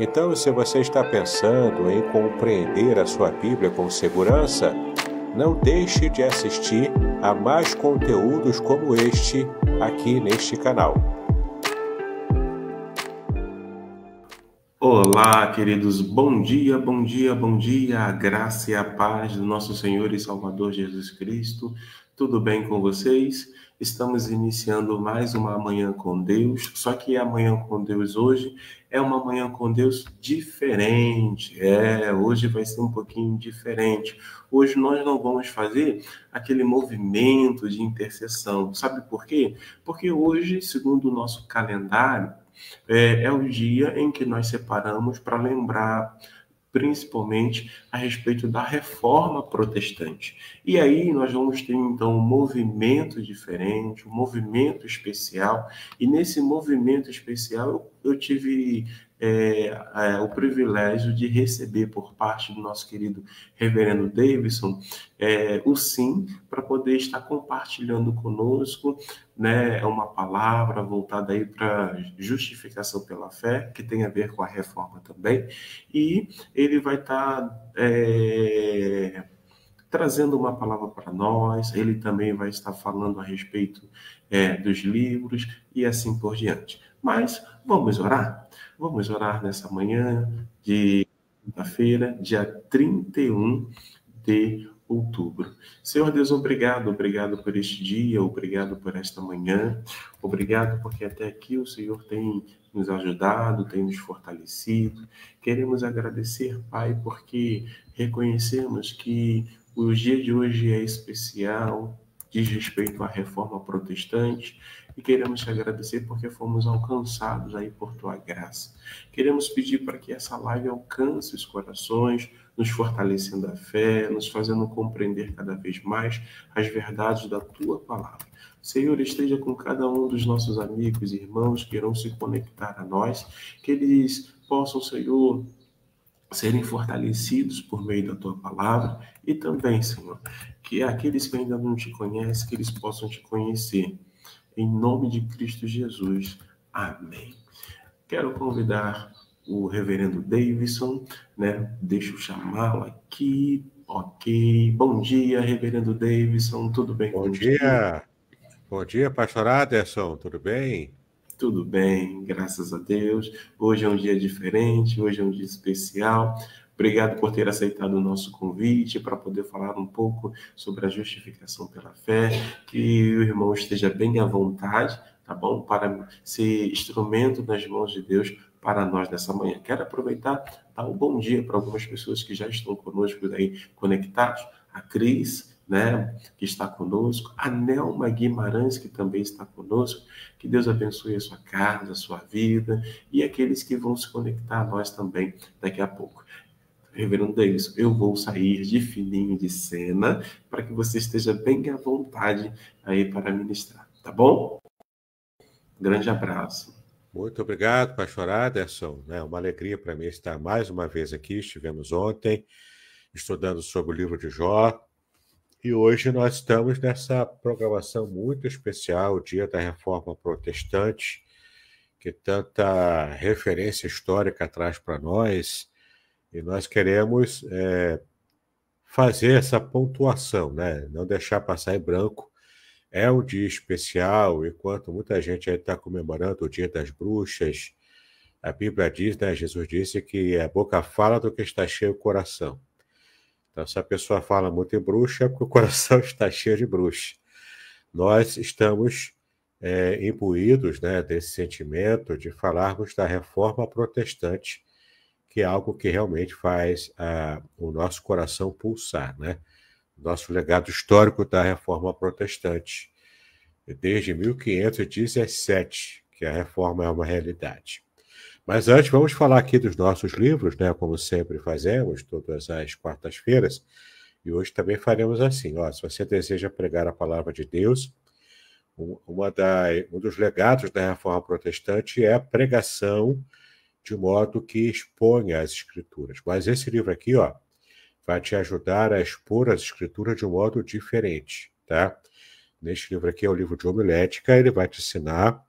Então, se você está pensando em compreender a sua Bíblia com segurança, não deixe de assistir a mais conteúdos como este aqui neste canal. Olá, queridos, bom dia, bom dia, bom dia, a graça e a paz do nosso Senhor e Salvador Jesus Cristo. Tudo bem com vocês? Estamos iniciando mais uma Manhã com Deus, só que a Manhã com Deus hoje é uma Manhã com Deus diferente. É, hoje vai ser um pouquinho diferente. Hoje nós não vamos fazer aquele movimento de intercessão. Sabe por quê? Porque hoje, segundo o nosso calendário, é, é o dia em que nós separamos para lembrar principalmente a respeito da reforma protestante. E aí nós vamos ter então um movimento diferente, um movimento especial, e nesse movimento especial eu eu tive é, é, o privilégio de receber por parte do nosso querido reverendo Davidson é, o sim para poder estar compartilhando conosco né, uma palavra voltada aí para justificação pela fé, que tem a ver com a reforma também, e ele vai estar. Tá, é, trazendo uma palavra para nós, ele também vai estar falando a respeito é, dos livros e assim por diante. Mas vamos orar? Vamos orar nessa manhã de quinta-feira, dia 31 de outubro. Senhor Deus, obrigado, obrigado por este dia, obrigado por esta manhã, obrigado porque até aqui o Senhor tem nos ajudado, tem nos fortalecido. Queremos agradecer, Pai, porque reconhecemos que o dia de hoje é especial, diz respeito à reforma protestante, e queremos te agradecer porque fomos alcançados aí por tua graça. Queremos pedir para que essa live alcance os corações, nos fortalecendo a fé, nos fazendo compreender cada vez mais as verdades da tua palavra. Senhor, esteja com cada um dos nossos amigos e irmãos que irão se conectar a nós, que eles possam, Senhor, serem fortalecidos por meio da tua palavra e também, Senhor, que aqueles que ainda não te conhecem, que eles possam te conhecer em nome de Cristo Jesus. Amém. Quero convidar o reverendo Davidson, né? Deixa eu chamá-lo aqui. Ok. Bom dia, reverendo Davidson. Tudo bem? Bom dia. dia. Bom dia, pastor Aderson. Tudo bem? Tudo bem, graças a Deus. Hoje é um dia diferente, hoje é um dia especial. Obrigado por ter aceitado o nosso convite para poder falar um pouco sobre a justificação pela fé. Que o irmão esteja bem à vontade, tá bom? Para ser instrumento nas mãos de Deus para nós nessa manhã. Quero aproveitar, dar um bom dia para algumas pessoas que já estão conosco aí conectados. A Cris, né, que está conosco, a Nelma Guimarães, que também está conosco. Que Deus abençoe a sua casa, a sua vida e aqueles que vão se conectar a nós também daqui a pouco. Reverendo Davis, eu vou sair de fininho de cena para que você esteja bem à vontade aí para ministrar, tá bom? Grande abraço. Muito obrigado, pastor Aderson. É uma alegria para mim estar mais uma vez aqui. Estivemos ontem estudando sobre o livro de Jó. E hoje nós estamos nessa programação muito especial, o Dia da Reforma Protestante, que tanta referência histórica traz para nós e nós queremos é, fazer essa pontuação, né? não deixar passar em branco. É um dia especial, enquanto muita gente está comemorando o Dia das Bruxas, a Bíblia diz, né? Jesus disse que a boca fala do que está cheio o coração. Então, se a pessoa fala muito em bruxa, é porque o coração está cheio de bruxa. Nós estamos é, imbuídos né, desse sentimento de falarmos da reforma protestante que é algo que realmente faz ah, o nosso coração pulsar, né? Nosso legado histórico da reforma protestante, desde 1517, que a reforma é uma realidade. Mas antes, vamos falar aqui dos nossos livros, né? Como sempre fazemos, todas as quartas-feiras. E hoje também faremos assim: ó, se você deseja pregar a palavra de Deus, uma da, um dos legados da reforma protestante é a pregação de modo que exponha as escrituras. Mas esse livro aqui, ó, vai te ajudar a expor as escrituras de um modo diferente, tá? Neste livro aqui é o livro de homilética, ele vai te ensinar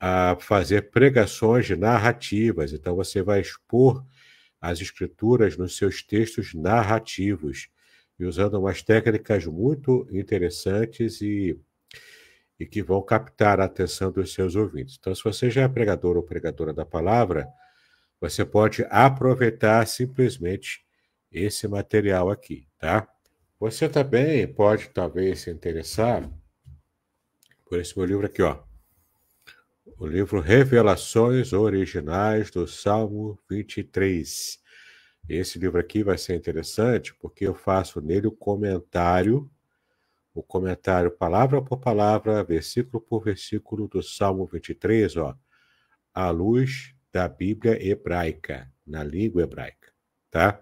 a fazer pregações de narrativas. Então você vai expor as escrituras nos seus textos narrativos e usando umas técnicas muito interessantes e e que vão captar a atenção dos seus ouvintes. Então, se você já é pregador ou pregadora da palavra, você pode aproveitar simplesmente esse material aqui, tá? Você também pode talvez se interessar por esse meu livro aqui, ó. O livro Revelações Originais do Salmo 23. Esse livro aqui vai ser interessante porque eu faço nele o comentário o comentário palavra por palavra, versículo por versículo do Salmo 23, ó, à luz da Bíblia hebraica, na língua hebraica, tá?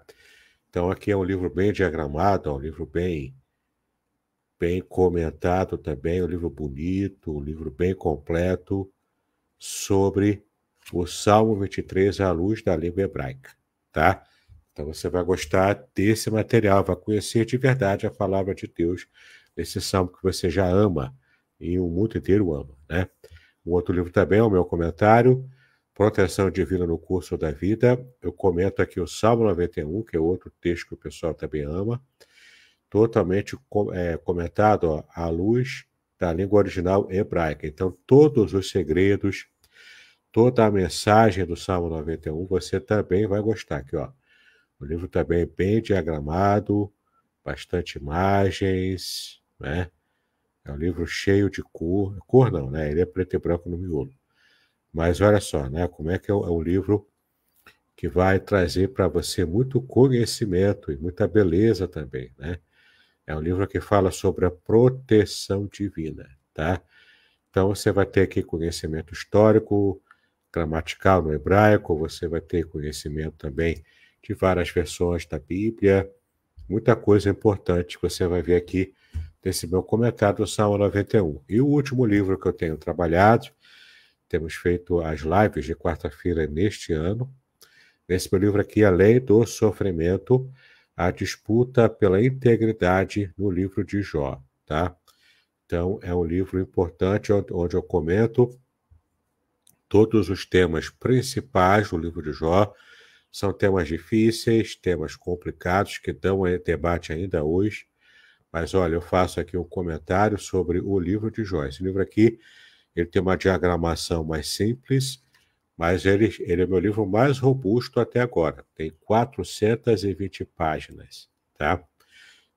Então aqui é um livro bem diagramado, é um livro bem bem comentado também, um livro bonito, um livro bem completo sobre o Salmo 23 à luz da língua hebraica, tá? Então você vai gostar desse material, vai conhecer de verdade a palavra de Deus esse salmo que você já ama e o mundo inteiro ama, né? O outro livro também é o meu comentário, Proteção Divina no Curso da Vida. Eu comento aqui o Salmo 91, que é outro texto que o pessoal também ama, totalmente é, comentado ó, à luz da língua original hebraica. Então, todos os segredos, toda a mensagem do Salmo 91, você também vai gostar aqui, ó. O livro também é bem diagramado, bastante imagens, né? É um livro cheio de cor, cor não, né? Ele é preto e branco no miolo. Mas olha só, né? Como é que é um é livro que vai trazer para você muito conhecimento e muita beleza também, né? É um livro que fala sobre a proteção divina, tá? Então você vai ter aqui conhecimento histórico, gramatical no hebraico, você vai ter conhecimento também de várias versões da Bíblia, muita coisa importante que você vai ver aqui desse meu comentário do Salmo 91. E o último livro que eu tenho trabalhado, temos feito as lives de quarta-feira neste ano, nesse meu livro aqui, Além do Sofrimento, a disputa pela integridade no livro de Jó, tá? Então, é um livro importante onde eu comento todos os temas principais do livro de Jó. São temas difíceis, temas complicados que dão eh, debate ainda hoje, mas olha, eu faço aqui um comentário sobre o livro de Joyce. O livro aqui, ele tem uma diagramação mais simples, mas ele, ele é meu livro mais robusto até agora. Tem 420 páginas, tá?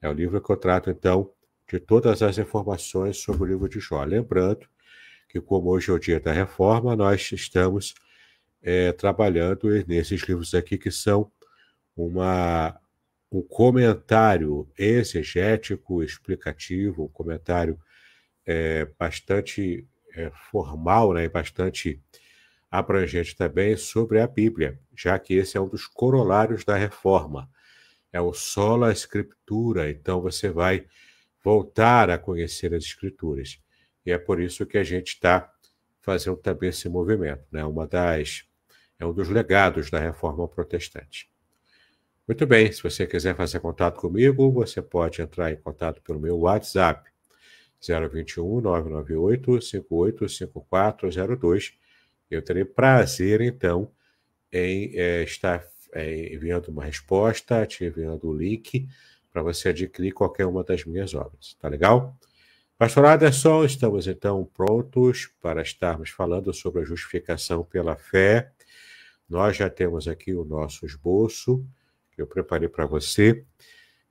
É o livro que eu trato, então, de todas as informações sobre o livro de Jó. Lembrando que, como hoje é o dia da reforma, nós estamos é, trabalhando nesses livros aqui que são uma um comentário exegético, explicativo, um comentário é, bastante é, formal né, e bastante abrangente também sobre a Bíblia, já que esse é um dos corolários da reforma. É o sola escritura, então você vai voltar a conhecer as escrituras. E é por isso que a gente está fazendo também esse movimento, né? Uma das é um dos legados da reforma protestante. Muito bem, se você quiser fazer contato comigo, você pode entrar em contato pelo meu WhatsApp, 021 998 585402. Eu terei prazer, então, em é, estar é, enviando uma resposta, te enviando o um link para você adquirir qualquer uma das minhas obras. Tá legal? Pastor Aderson, estamos então prontos para estarmos falando sobre a justificação pela fé. Nós já temos aqui o nosso esboço que eu preparei para você,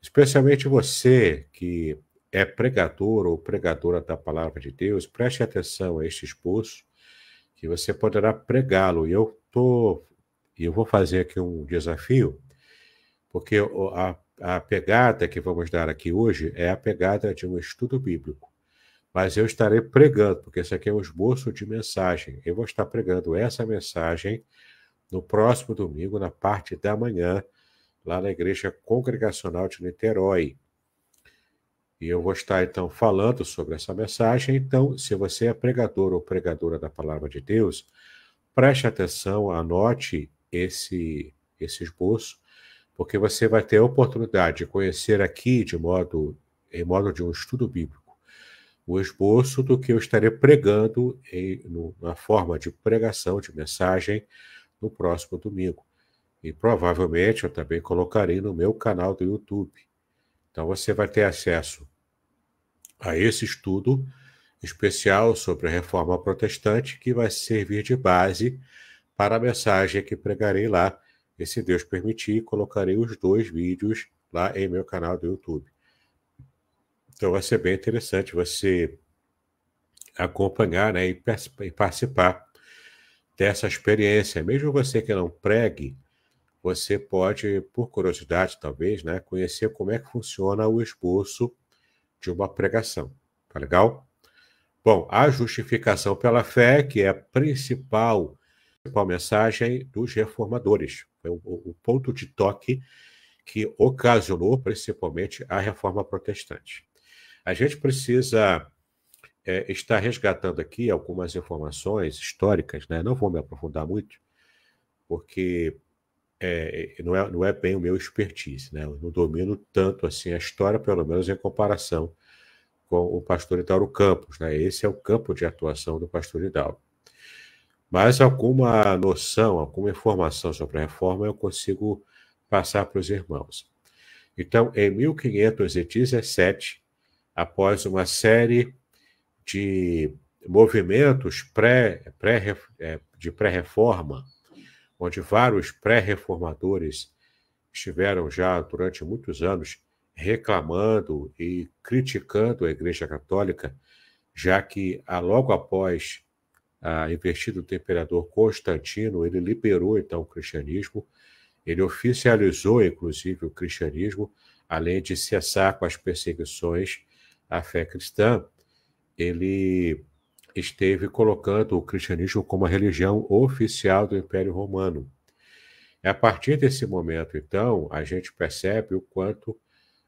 especialmente você que é pregador ou pregadora da palavra de Deus, preste atenção a este esboço, que você poderá pregá-lo. E eu tô, eu vou fazer aqui um desafio, porque a, a pegada que vamos dar aqui hoje é a pegada de um estudo bíblico. Mas eu estarei pregando, porque isso aqui é um esboço de mensagem. Eu vou estar pregando essa mensagem no próximo domingo, na parte da manhã, lá na Igreja Congregacional de Niterói. E eu vou estar então falando sobre essa mensagem. Então, se você é pregador ou pregadora da palavra de Deus, preste atenção, anote esse, esse esboço, porque você vai ter a oportunidade de conhecer aqui de modo em modo de um estudo bíblico o esboço do que eu estarei pregando em, no, na forma de pregação de mensagem no próximo domingo. E provavelmente eu também colocarei no meu canal do YouTube. Então você vai ter acesso a esse estudo especial sobre a reforma protestante que vai servir de base para a mensagem que pregarei lá. E se Deus permitir, colocarei os dois vídeos lá em meu canal do YouTube. Então vai ser bem interessante você acompanhar né, e participar dessa experiência. Mesmo você que não pregue você pode, por curiosidade talvez, né, conhecer como é que funciona o esboço de uma pregação. Tá legal? Bom, a justificação pela fé, que é a principal, principal mensagem dos reformadores, foi o, o ponto de toque que ocasionou principalmente a reforma protestante. A gente precisa é, estar resgatando aqui algumas informações históricas, né? não vou me aprofundar muito, porque é, é, não, é, não é bem o meu expertise, né? Eu não domino tanto assim a história, pelo menos em comparação com o pastor Itauro Campos, né? Esse é o campo de atuação do pastor Hidalgo. Mas alguma noção, alguma informação sobre a reforma eu consigo passar para os irmãos. Então, em 1517, após uma série de movimentos pré, pré, é, de pré-reforma, onde vários pré-reformadores estiveram já durante muitos anos reclamando e criticando a Igreja Católica, já que ah, logo após a ah, investida do imperador Constantino, ele liberou então o cristianismo, ele oficializou inclusive o cristianismo, além de cessar com as perseguições à fé cristã, ele esteve colocando o cristianismo como a religião oficial do Império Romano. É a partir desse momento, então, a gente percebe o quanto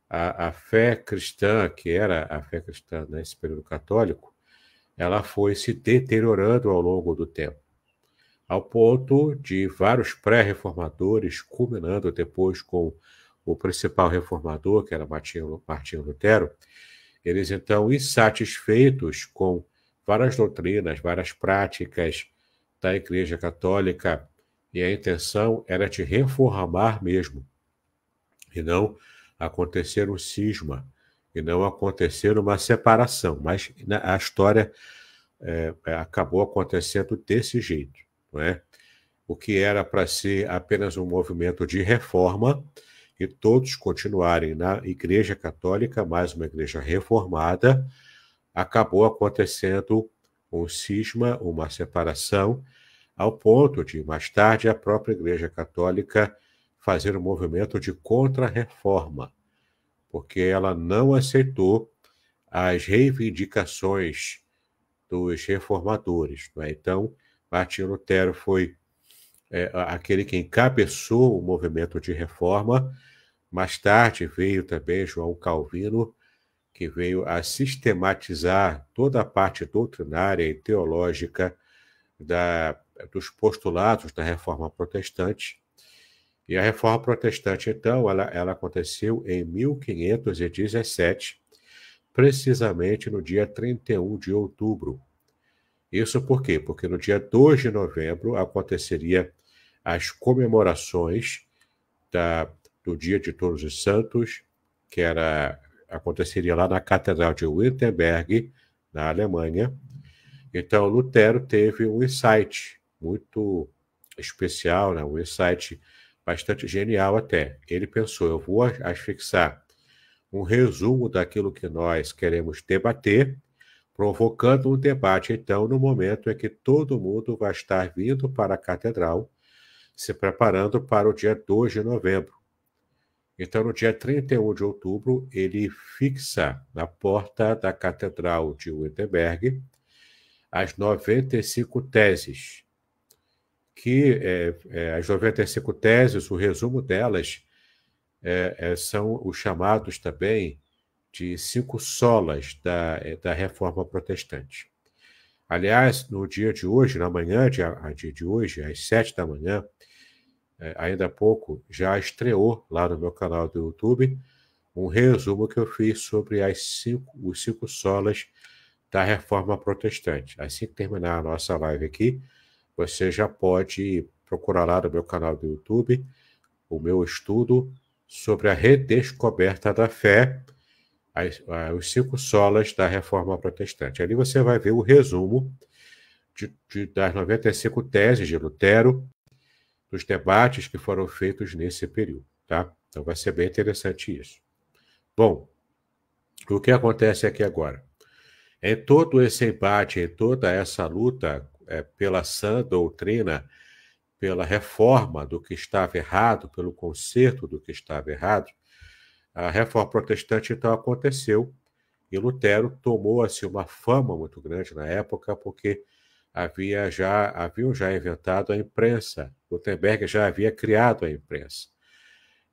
a, a fé cristã, que era a fé cristã nesse período católico, ela foi se deteriorando ao longo do tempo, ao ponto de vários pré-reformadores, culminando depois com o principal reformador, que era Martinho, Martinho Lutero, eles então, insatisfeitos com várias doutrinas, várias práticas da Igreja Católica, e a intenção era te reformar mesmo, e não acontecer um cisma, e não acontecer uma separação. Mas né, a história é, acabou acontecendo desse jeito, não é? O que era para ser apenas um movimento de reforma e todos continuarem na Igreja Católica, mais uma igreja reformada, acabou acontecendo um cisma, uma separação, ao ponto de, mais tarde, a própria Igreja Católica fazer um movimento de contra-reforma, porque ela não aceitou as reivindicações dos reformadores. É? Então, Martinho Lutero foi é, aquele que encabeçou o movimento de reforma. Mais tarde veio também João Calvino, que veio a sistematizar toda a parte doutrinária e teológica da, dos postulados da reforma protestante. E a reforma protestante, então, ela, ela aconteceu em 1517, precisamente no dia 31 de outubro. Isso por quê? Porque no dia 2 de novembro aconteceria as comemorações da, do Dia de Todos os Santos, que era aconteceria lá na Catedral de Wittenberg, na Alemanha. Então, Lutero teve um insight muito especial, né? um insight bastante genial até. Ele pensou: eu vou asfixar um resumo daquilo que nós queremos debater, provocando um debate, então, no momento em que todo mundo vai estar vindo para a catedral, se preparando para o dia 2 de novembro. Então, no dia 31 de outubro, ele fixa na porta da Catedral de Wittenberg as 95 teses, que é, é, as 95 teses, o resumo delas, é, é, são os chamados também de cinco solas da, é, da reforma protestante. Aliás, no dia de hoje, na manhã de, de hoje, às sete da manhã, é, ainda há pouco, já estreou lá no meu canal do YouTube um resumo que eu fiz sobre as cinco, os cinco solas da reforma protestante. Assim que terminar a nossa live aqui, você já pode procurar lá no meu canal do YouTube o meu estudo sobre a redescoberta da fé, as, as, os cinco solas da reforma protestante. Ali você vai ver o resumo de, de, das 95 teses de Lutero dos debates que foram feitos nesse período, tá? Então vai ser bem interessante isso. Bom, o que acontece aqui agora? Em todo esse embate, em toda essa luta é, pela sã doutrina, pela reforma do que estava errado, pelo conserto do que estava errado, a reforma protestante então aconteceu e Lutero tomou assim uma fama muito grande na época porque havia já haviam já inventado a imprensa. Gutenberg já havia criado a imprensa.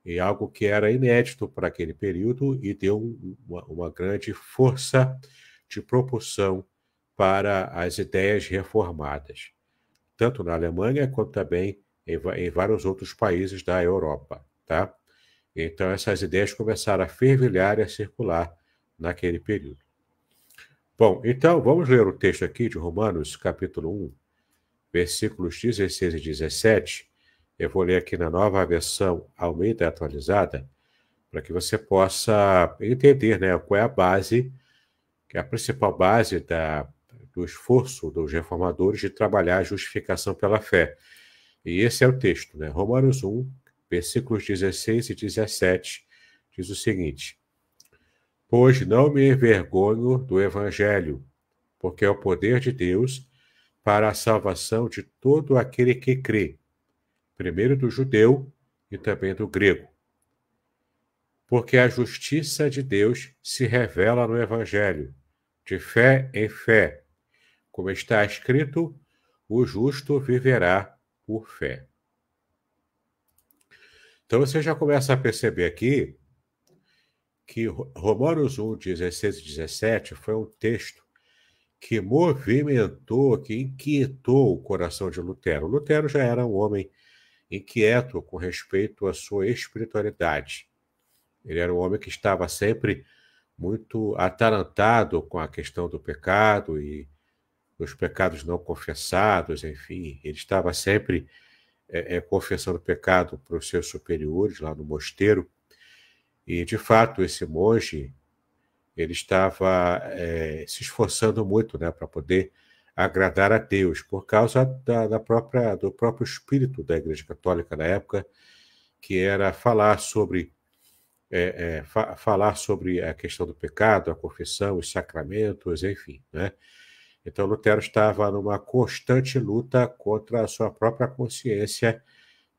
E algo que era inédito para aquele período e deu uma, uma grande força de propulsão para as ideias reformadas, tanto na Alemanha quanto também em, em vários outros países da Europa, tá? Então essas ideias começaram a fervilhar e a circular naquele período. Bom, então vamos ler o texto aqui de Romanos, capítulo 1, versículos 16 e 17. Eu vou ler aqui na nova versão Almeida atualizada, para que você possa entender né, qual é a base, que é a principal base da, do esforço dos reformadores de trabalhar a justificação pela fé. E esse é o texto, né? Romanos 1, versículos 16 e 17, diz o seguinte. Hoje não me envergonho do Evangelho, porque é o poder de Deus para a salvação de todo aquele que crê, primeiro do judeu e também do grego. Porque a justiça de Deus se revela no Evangelho, de fé em fé, como está escrito: o justo viverá por fé. Então você já começa a perceber aqui que Romanos 1, 16 e 17 foi um texto que movimentou, que inquietou o coração de Lutero. Lutero já era um homem inquieto com respeito à sua espiritualidade. Ele era um homem que estava sempre muito atarantado com a questão do pecado e dos pecados não confessados, enfim. Ele estava sempre é, é, confessando pecado para os seus superiores lá no mosteiro e, de fato, esse monge ele estava é, se esforçando muito né, para poder agradar a Deus, por causa da, da, própria, do próprio espírito da Igreja Católica na época, que era falar sobre é, é, fa falar sobre a questão do pecado, a confissão, os sacramentos, enfim, né? Então Lutero estava numa constante luta contra a sua própria consciência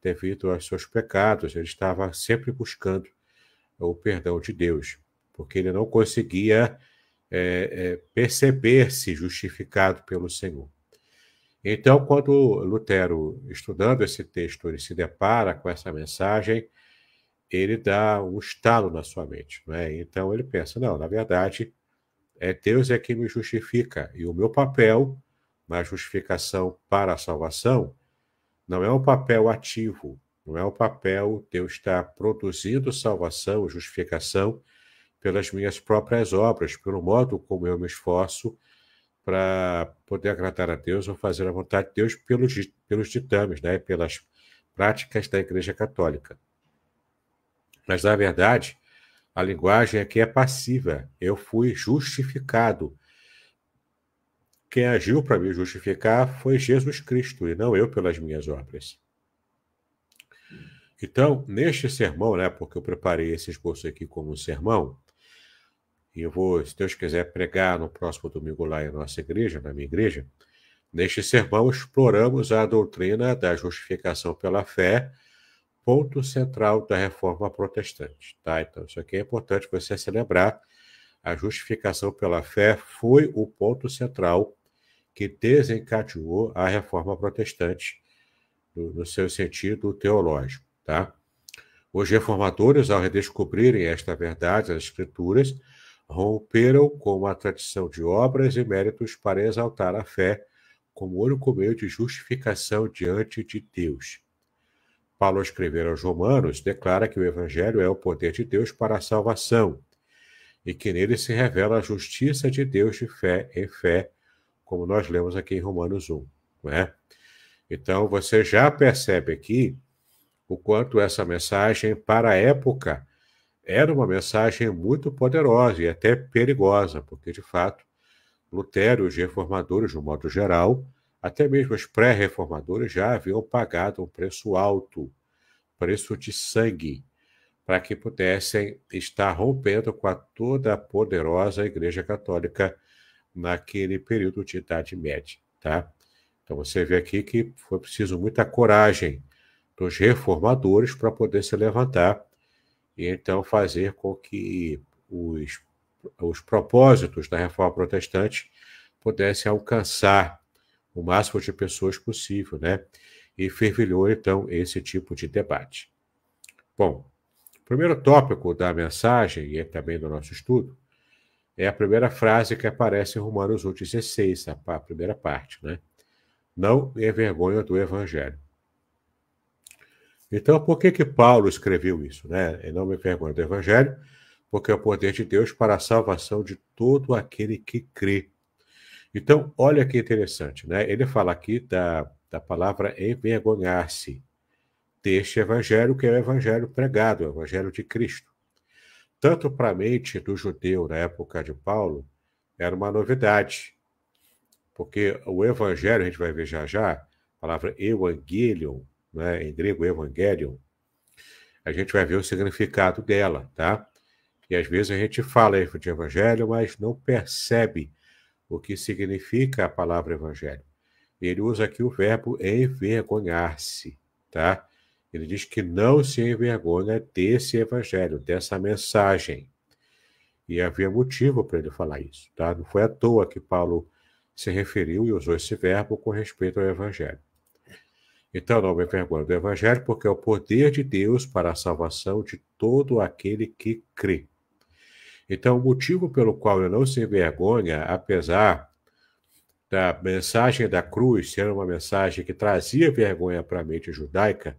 devido aos seus pecados. Ele estava sempre buscando o perdão de Deus, porque ele não conseguia é, é, perceber-se justificado pelo Senhor. Então, quando Lutero, estudando esse texto, ele se depara com essa mensagem, ele dá um estalo na sua mente. Né? Então, ele pensa: não, na verdade, é Deus é que me justifica, e o meu papel na justificação para a salvação não é um papel ativo, não é o papel de eu estar produzindo salvação, justificação pelas minhas próprias obras, pelo modo como eu me esforço para poder agradar a Deus ou fazer a vontade de Deus pelos, pelos ditames, né? pelas práticas da Igreja Católica. Mas, na verdade, a linguagem aqui é passiva. Eu fui justificado. Quem agiu para me justificar foi Jesus Cristo e não eu pelas minhas obras. Então, neste sermão, né, porque eu preparei esse esboço aqui como um sermão, e eu vou, se Deus quiser, pregar no próximo domingo lá em nossa igreja, na minha igreja, neste sermão exploramos a doutrina da justificação pela fé, ponto central da reforma protestante. Tá? Então, isso aqui é importante você celebrar. A justificação pela fé foi o ponto central que desencadeou a reforma protestante no, no seu sentido teológico. Tá? Os reformadores, ao redescobrirem esta verdade, nas escrituras, romperam com a tradição de obras e méritos para exaltar a fé como único meio de justificação diante de Deus. Paulo escrever aos Romanos declara que o Evangelho é o poder de Deus para a salvação e que nele se revela a justiça de Deus de fé em fé, como nós lemos aqui em Romanos 1. Não é? Então você já percebe aqui o quanto essa mensagem, para a época, era uma mensagem muito poderosa e até perigosa, porque, de fato, Lutero e os reformadores, de um modo geral, até mesmo os pré-reformadores já haviam pagado um preço alto, preço de sangue, para que pudessem estar rompendo com a toda a poderosa Igreja Católica naquele período de Idade Média, tá? Então você vê aqui que foi preciso muita coragem dos reformadores para poder se levantar e então fazer com que os, os propósitos da reforma protestante pudessem alcançar o máximo de pessoas possível, né? E fervilhou então esse tipo de debate. Bom, o primeiro tópico da mensagem e é também do nosso estudo é a primeira frase que aparece em Romanos 8,16, a primeira parte, né? Não é vergonha do evangelho. Então, por que que Paulo escreveu isso, né? Em nome me vergonha do Evangelho, porque é o poder de Deus para a salvação de todo aquele que crê. Então, olha que interessante, né? Ele fala aqui da, da palavra envergonhar-se deste evangelho, que é o evangelho pregado, o evangelho de Cristo. Tanto para a mente do judeu na época de Paulo, era uma novidade, porque o evangelho, a gente vai ver já já, a palavra evangelion, né, em grego Evangelion, a gente vai ver o significado dela, tá? E às vezes a gente fala de evangelho, mas não percebe o que significa a palavra evangelho. Ele usa aqui o verbo envergonhar-se, tá? Ele diz que não se envergonha desse evangelho, dessa mensagem. E havia motivo para ele falar isso, tá? Não foi à toa que Paulo se referiu e usou esse verbo com respeito ao evangelho. Então não me envergonho do Evangelho, porque é o poder de Deus para a salvação de todo aquele que crê. Então, o motivo pelo qual eu não se envergonha, apesar da mensagem da cruz ser uma mensagem que trazia vergonha para a mente judaica,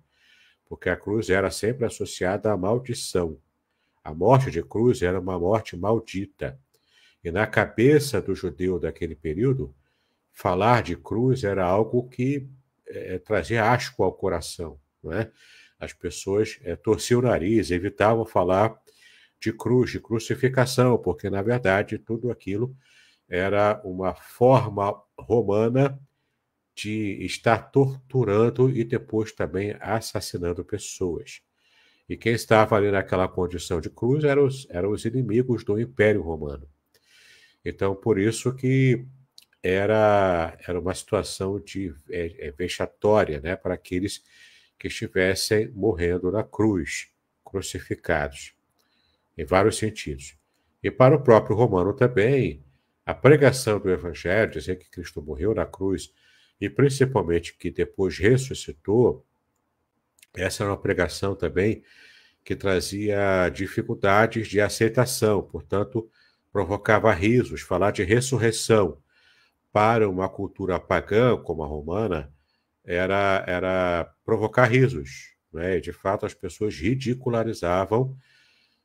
porque a cruz era sempre associada à maldição. A morte de cruz era uma morte maldita. E na cabeça do judeu daquele período, falar de cruz era algo que é, é, trazer asco ao coração. Não é? As pessoas é, torciam o nariz, evitavam falar de cruz, de crucificação, porque, na verdade, tudo aquilo era uma forma romana de estar torturando e depois também assassinando pessoas. E quem estava ali naquela condição de cruz eram os, eram os inimigos do Império Romano. Então, por isso que era, era uma situação de é, é, vexatória né, para aqueles que estivessem morrendo na cruz, crucificados, em vários sentidos. E para o próprio Romano também, a pregação do Evangelho, dizer que Cristo morreu na cruz e principalmente que depois ressuscitou, essa era uma pregação também que trazia dificuldades de aceitação, portanto, provocava risos, falar de ressurreição para uma cultura pagã como a romana era, era provocar risos. Né? De fato, as pessoas ridicularizavam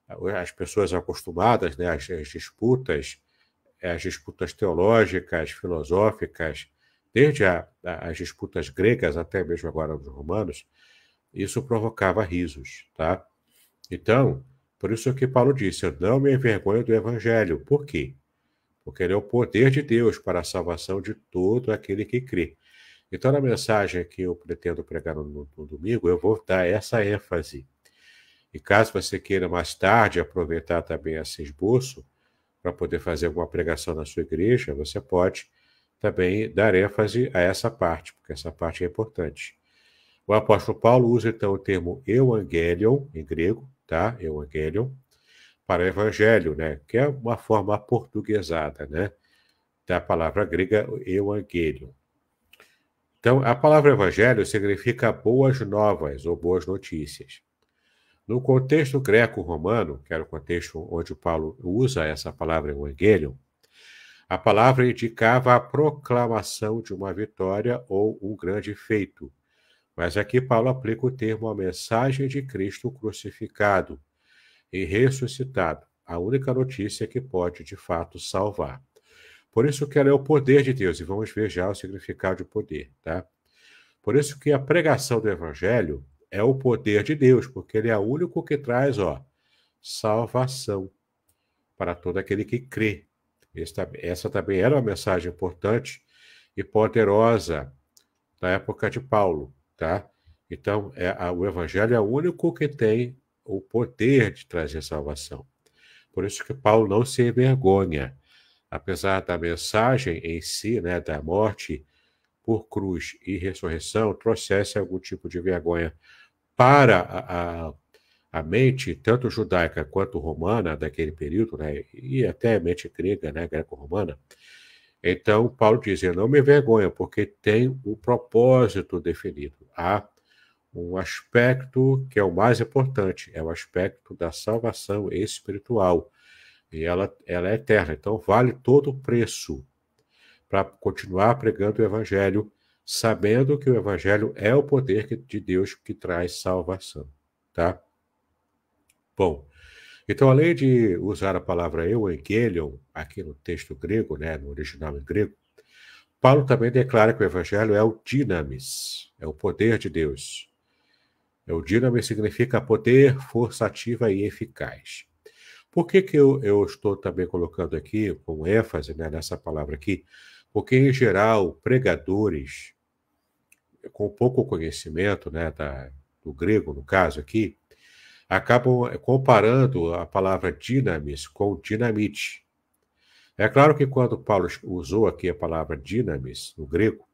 eh, as pessoas acostumadas né, às, às disputas, eh, às disputas teológicas, filosóficas, desde a, a, as disputas gregas até mesmo agora dos romanos, isso provocava risos, tá? Então, por isso que Paulo disse, eu não me envergonho do evangelho. Por quê? porque ele é o poder de Deus para a salvação de todo aquele que crê. Então, na mensagem que eu pretendo pregar no, no domingo, eu vou dar essa ênfase. E caso você queira mais tarde aproveitar também esse esboço para poder fazer alguma pregação na sua igreja, você pode também dar ênfase a essa parte, porque essa parte é importante. O apóstolo Paulo usa então o termo evangelion em grego, tá? Evangelion, para evangelho, né? que é uma forma portuguesada né? da palavra grega evangelho. Então, a palavra evangelho significa boas novas ou boas notícias. No contexto greco-romano, que era o contexto onde Paulo usa essa palavra evangelho, a palavra indicava a proclamação de uma vitória ou um grande feito. Mas aqui Paulo aplica o termo a mensagem de Cristo crucificado, e ressuscitado, a única notícia que pode de fato salvar. Por isso que ela é o poder de Deus, e vamos ver já o significado de poder, tá? Por isso que a pregação do evangelho é o poder de Deus, porque ele é o único que traz, ó, salvação para todo aquele que crê. Esta, essa também era uma mensagem importante e poderosa da época de Paulo, tá? Então, é, a, o evangelho é o único que tem o poder de trazer salvação. Por isso que Paulo não se envergonha, apesar da mensagem em si, né, da morte por cruz e ressurreição, trouxesse algum tipo de vergonha para a, a, a mente, tanto judaica quanto romana daquele período, né, e até a mente grega, né, greco-romana. Então, Paulo dizia: não me envergonha, porque tem o um propósito definido. Há um aspecto que é o mais importante, é o aspecto da salvação espiritual. E ela, ela é eterna, então vale todo o preço para continuar pregando o evangelho, sabendo que o evangelho é o poder de Deus que traz salvação, tá? Bom, então além de usar a palavra euangelion aqui no texto grego, né, no original em grego, Paulo também declara que o evangelho é o dinamis, é o poder de Deus. O dínamo significa poder, força ativa e eficaz. Por que, que eu, eu estou também colocando aqui, com ênfase né, nessa palavra aqui? Porque, em geral, pregadores com pouco conhecimento né, da, do grego, no caso aqui, acabam eh, comparando a palavra dinamis com dinamite. É claro que quando Paulo usou aqui a palavra dinamis no grego,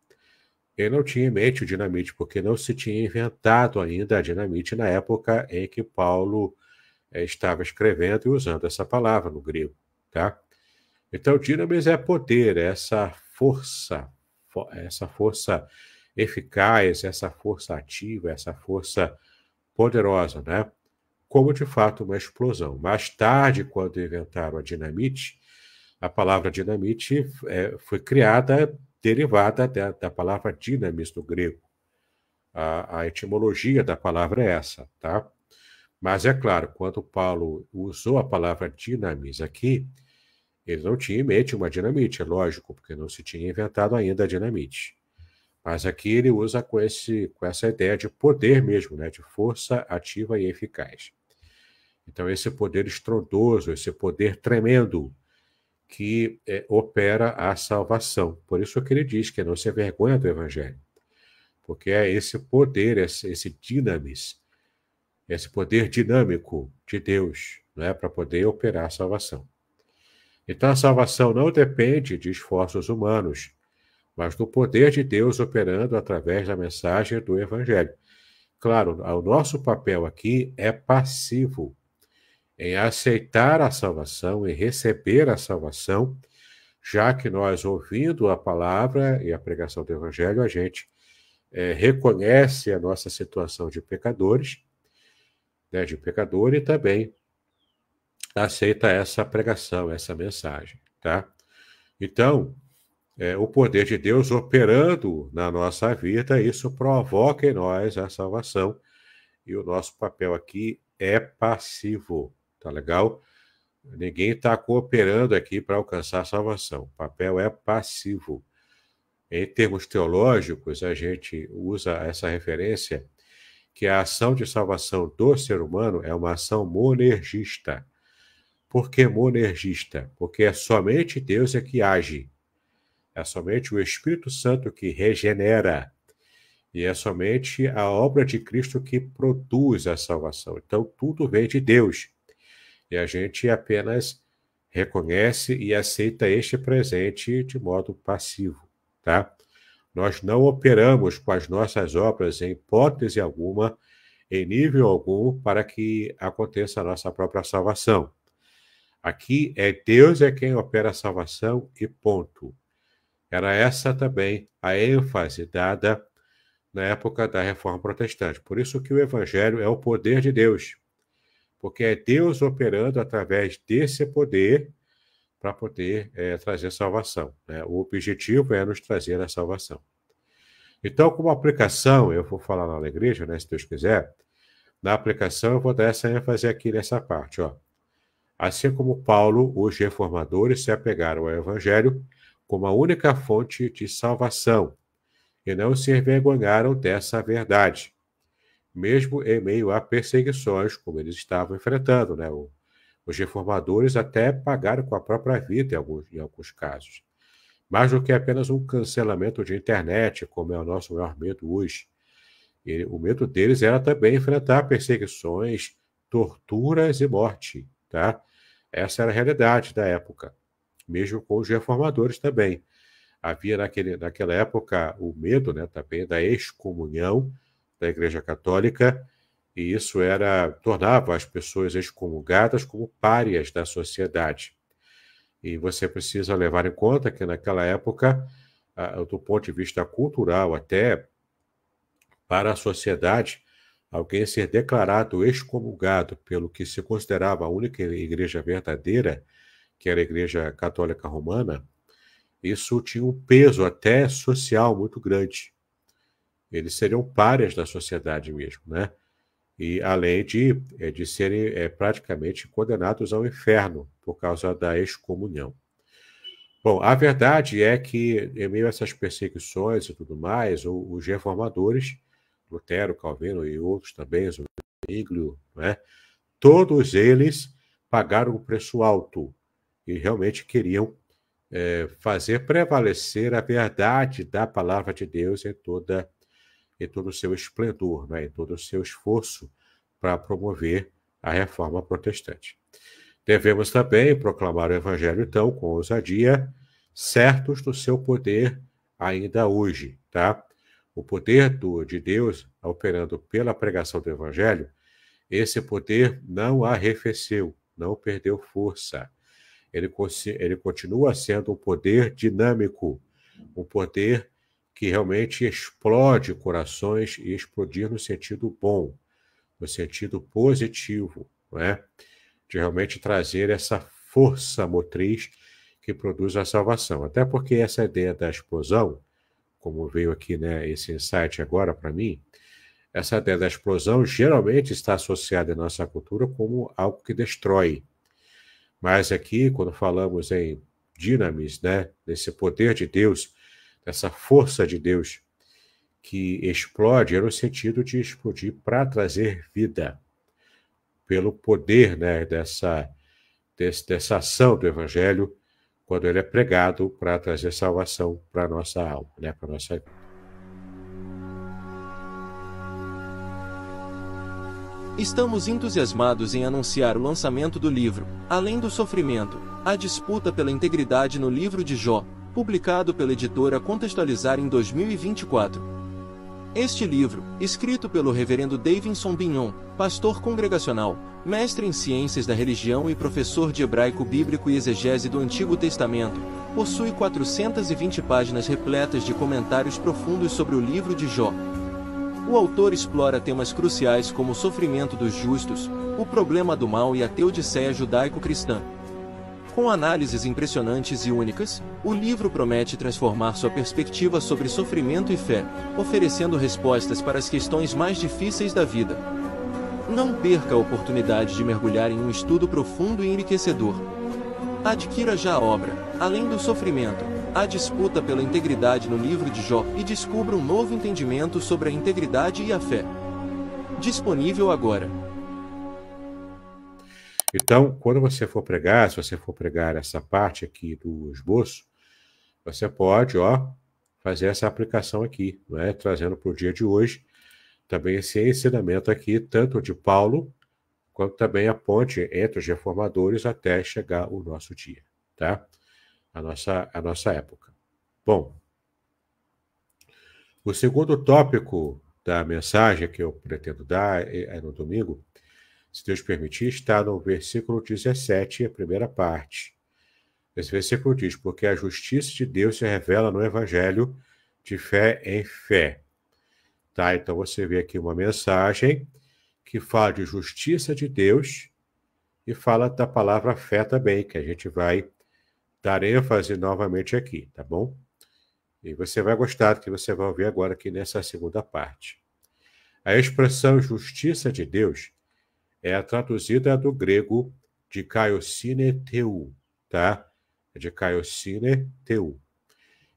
ele não tinha em mente o dinamite, porque não se tinha inventado ainda a dinamite na época em que Paulo eh, estava escrevendo e usando essa palavra no grego, tá? Então, dinamis é poder, é essa força, é essa força eficaz, é essa força ativa, é essa força poderosa, né? Como de fato uma explosão. Mais tarde, quando inventaram a dinamite, a palavra dinamite é, foi criada derivada da, da palavra dinamis no grego. A, a, etimologia da palavra é essa, tá? Mas é claro, quando Paulo usou a palavra dinamis aqui, ele não tinha em mente uma dinamite, é lógico, porque não se tinha inventado ainda a dinamite. Mas aqui ele usa com, esse, com essa ideia de poder mesmo, né? de força ativa e eficaz. Então, esse poder estrondoso, esse poder tremendo, que é, opera a salvação. Por isso que ele diz que não se vergonha do Evangelho, porque é esse poder, esse, esse dinamis, esse poder dinâmico de Deus, né, para poder operar a salvação. Então a salvação não depende de esforços humanos, mas do poder de Deus operando através da mensagem do Evangelho. Claro, o nosso papel aqui é passivo, em aceitar a salvação e receber a salvação, já que nós, ouvindo a palavra e a pregação do Evangelho, a gente é, reconhece a nossa situação de pecadores, né, de pecador, e também aceita essa pregação, essa mensagem, tá? Então, é, o poder de Deus operando na nossa vida, isso provoca em nós a salvação, e o nosso papel aqui é passivo, Tá legal? Ninguém está cooperando aqui para alcançar a salvação. O papel é passivo. Em termos teológicos, a gente usa essa referência que a ação de salvação do ser humano é uma ação monergista. Por que monergista? Porque é somente Deus é que age. É somente o Espírito Santo que regenera. E é somente a obra de Cristo que produz a salvação. Então, tudo vem de Deus. E a gente apenas reconhece e aceita este presente de modo passivo, tá? Nós não operamos com as nossas obras em hipótese alguma, em nível algum, para que aconteça a nossa própria salvação. Aqui é Deus é quem opera a salvação e ponto. Era essa também a ênfase dada na época da Reforma Protestante. Por isso que o Evangelho é o poder de Deus porque é Deus operando através desse poder para poder é, trazer salvação. Né? O objetivo é nos trazer a salvação. Então, como aplicação, eu vou falar na igreja, né, se Deus quiser, na aplicação eu vou dar essa ênfase aqui nessa parte. Ó. Assim como Paulo, os reformadores se apegaram ao Evangelho como a única fonte de salvação e não se envergonharam dessa verdade mesmo em meio a perseguições como eles estavam enfrentando. Né? os reformadores até pagaram com a própria vida em alguns, em alguns casos. Mais do que apenas um cancelamento de internet, como é o nosso maior medo hoje. E o medo deles era também enfrentar perseguições, torturas e morte. Tá? Essa era a realidade da época, mesmo com os reformadores também. Havia naquele, naquela época o medo né, também da excomunhão, da Igreja Católica, e isso era tornava as pessoas excomungadas como párias da sociedade. E você precisa levar em conta que naquela época, do ponto de vista cultural até para a sociedade, alguém ser declarado excomungado pelo que se considerava a única igreja verdadeira, que era a Igreja Católica Romana, isso tinha um peso até social muito grande eles seriam párias da sociedade mesmo, né? E além de, eh, de serem é, praticamente condenados ao inferno por causa da excomunhão. Bom, a verdade é que, em meio a essas perseguições e tudo mais, os reformadores, Lutero, Calvino e outros também, Zwinglio, né? todos eles pagaram um preço alto e realmente queriam é, fazer prevalecer a verdade da palavra de Deus em toda em todo o seu esplendor, né, em todo o seu esforço para promover a reforma protestante. Devemos também proclamar o Evangelho, então, com ousadia, certos do seu poder ainda hoje, tá? O poder do, de Deus operando pela pregação do Evangelho, esse poder não arrefeceu, não perdeu força. Ele, ele continua sendo um poder dinâmico, um poder que realmente explode corações e explodir no sentido bom, no sentido positivo, né? de realmente trazer essa força motriz que produz a salvação. Até porque essa ideia da explosão, como veio aqui né, esse insight agora para mim, essa ideia da explosão geralmente está associada em nossa cultura como algo que destrói. Mas aqui, quando falamos em dinamis, né, nesse poder de Deus essa força de Deus que explode era o sentido de explodir para trazer vida, pelo poder né, dessa, desse, dessa ação do Evangelho quando ele é pregado para trazer salvação para a nossa alma, né, para a nossa vida. Estamos entusiasmados em anunciar o lançamento do livro, Além do Sofrimento, a disputa pela integridade no livro de Jó, publicado pela editora Contextualizar em 2024. Este livro, escrito pelo reverendo Davidson Bignon, pastor congregacional, mestre em ciências da religião e professor de hebraico bíblico e exegese do Antigo Testamento, possui 420 páginas repletas de comentários profundos sobre o livro de Jó. O autor explora temas cruciais como o sofrimento dos justos, o problema do mal e a teodiceia judaico-cristã. Com análises impressionantes e únicas, o livro promete transformar sua perspectiva sobre sofrimento e fé, oferecendo respostas para as questões mais difíceis da vida. Não perca a oportunidade de mergulhar em um estudo profundo e enriquecedor. Adquira já a obra, além do sofrimento, a disputa pela integridade no livro de Jó e descubra um novo entendimento sobre a integridade e a fé. Disponível agora. Então, quando você for pregar, se você for pregar essa parte aqui do esboço, você pode, ó, fazer essa aplicação aqui, é? trazendo para o dia de hoje também esse ensinamento aqui, tanto de Paulo, quanto também a ponte entre os reformadores até chegar o nosso dia, tá? A nossa, a nossa época. Bom, o segundo tópico da mensagem que eu pretendo dar é, é no domingo se Deus permitir, está no versículo 17, a primeira parte. Esse versículo diz: Porque a justiça de Deus se revela no Evangelho de fé em fé. Tá? Então você vê aqui uma mensagem que fala de justiça de Deus e fala da palavra fé também, que a gente vai dar ênfase novamente aqui, tá bom? E você vai gostar do que você vai ouvir agora aqui nessa segunda parte. A expressão justiça de Deus é traduzida do grego de Caiocine teu, tá? É de Caiocine teu.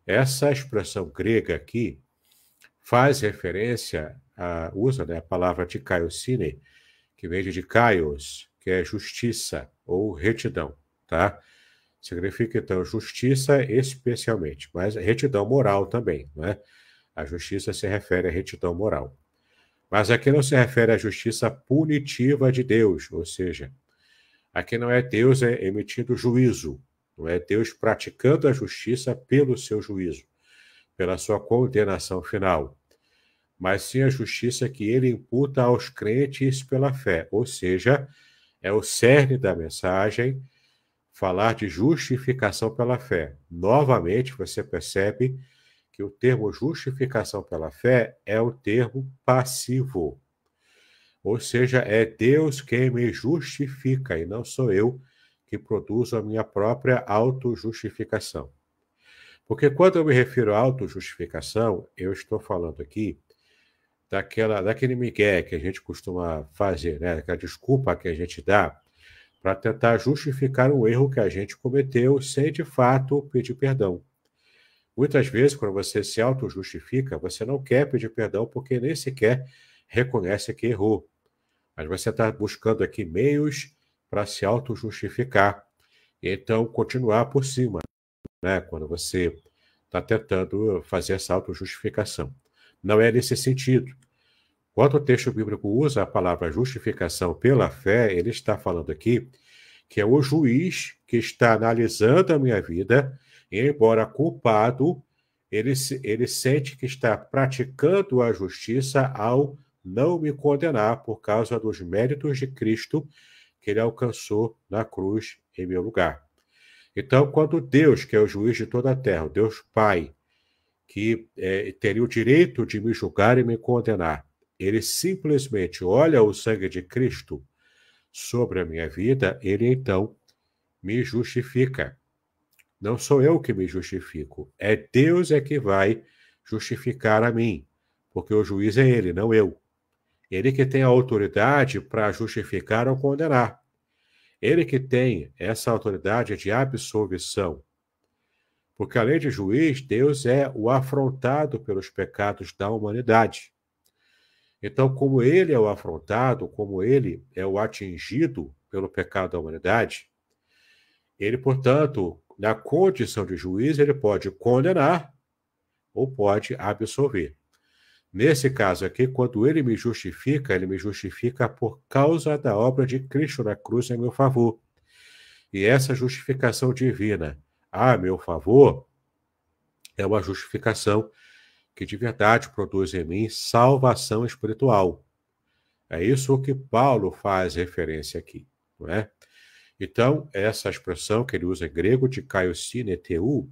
Essa expressão grega aqui faz referência a, usa né, a palavra de Caiocine, que vem de Caios, que é justiça ou retidão, tá? Significa, então, justiça especialmente, mas retidão moral também, né? A justiça se refere à retidão moral. Mas aqui não se refere à justiça punitiva de Deus, ou seja, aqui não é Deus é, emitindo juízo, não é Deus praticando a justiça pelo seu juízo, pela sua condenação final, mas sim a justiça que ele imputa aos crentes pela fé, ou seja, é o cerne da mensagem falar de justificação pela fé. Novamente, você percebe que o termo justificação pela fé é o termo passivo. Ou seja, é Deus quem me justifica e não sou eu que produzo a minha própria autojustificação. Porque quando eu me refiro à autojustificação, eu estou falando aqui daquela, daquele migué que a gente costuma fazer, né? A desculpa que a gente dá para tentar justificar um erro que a gente cometeu sem de fato pedir perdão. Muitas vezes, quando você se auto-justifica, você não quer pedir perdão porque nem sequer reconhece que errou. Mas você está buscando aqui meios para se auto-justificar. Então, continuar por cima, né? quando você está tentando fazer essa auto-justificação. Não é nesse sentido. Quando o texto bíblico usa a palavra justificação pela fé, ele está falando aqui que é o juiz que está analisando a minha vida Embora culpado, ele, ele sente que está praticando a justiça ao não me condenar por causa dos méritos de Cristo que ele alcançou na cruz em meu lugar. Então, quando Deus, que é o juiz de toda a terra, Deus Pai, que é, teria o direito de me julgar e me condenar, ele simplesmente olha o sangue de Cristo sobre a minha vida, ele então me justifica. Não sou eu que me justifico, é Deus é que vai justificar a mim, porque o juiz é ele, não eu. Ele que tem a autoridade para justificar ou condenar. Ele que tem essa autoridade de absolvição. Porque além de juiz, Deus é o afrontado pelos pecados da humanidade. Então, como ele é o afrontado, como ele é o atingido pelo pecado da humanidade, ele, portanto, na condição de juiz, ele pode condenar ou pode absolver. Nesse caso aqui, quando ele me justifica, ele me justifica por causa da obra de Cristo na cruz em meu favor. E essa justificação divina a meu favor é uma justificação que de verdade produz em mim salvação espiritual. É isso que Paulo faz referência aqui, não é? Então, essa expressão que ele usa em grego, de kaiosineteu,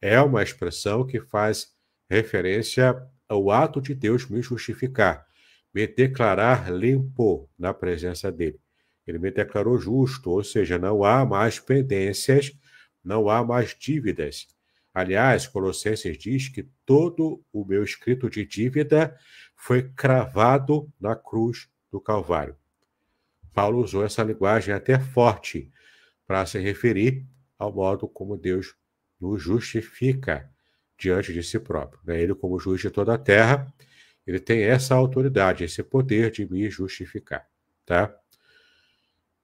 é uma expressão que faz referência ao ato de Deus me justificar, me declarar limpo na presença dele. Ele me declarou justo, ou seja, não há mais pendências, não há mais dívidas. Aliás, Colossenses diz que todo o meu escrito de dívida foi cravado na cruz do Calvário. Paulo usou essa linguagem até forte para se referir ao modo como Deus nos justifica diante de si próprio. Né? Ele, como juiz de toda a terra, ele tem essa autoridade, esse poder de me justificar. Tá?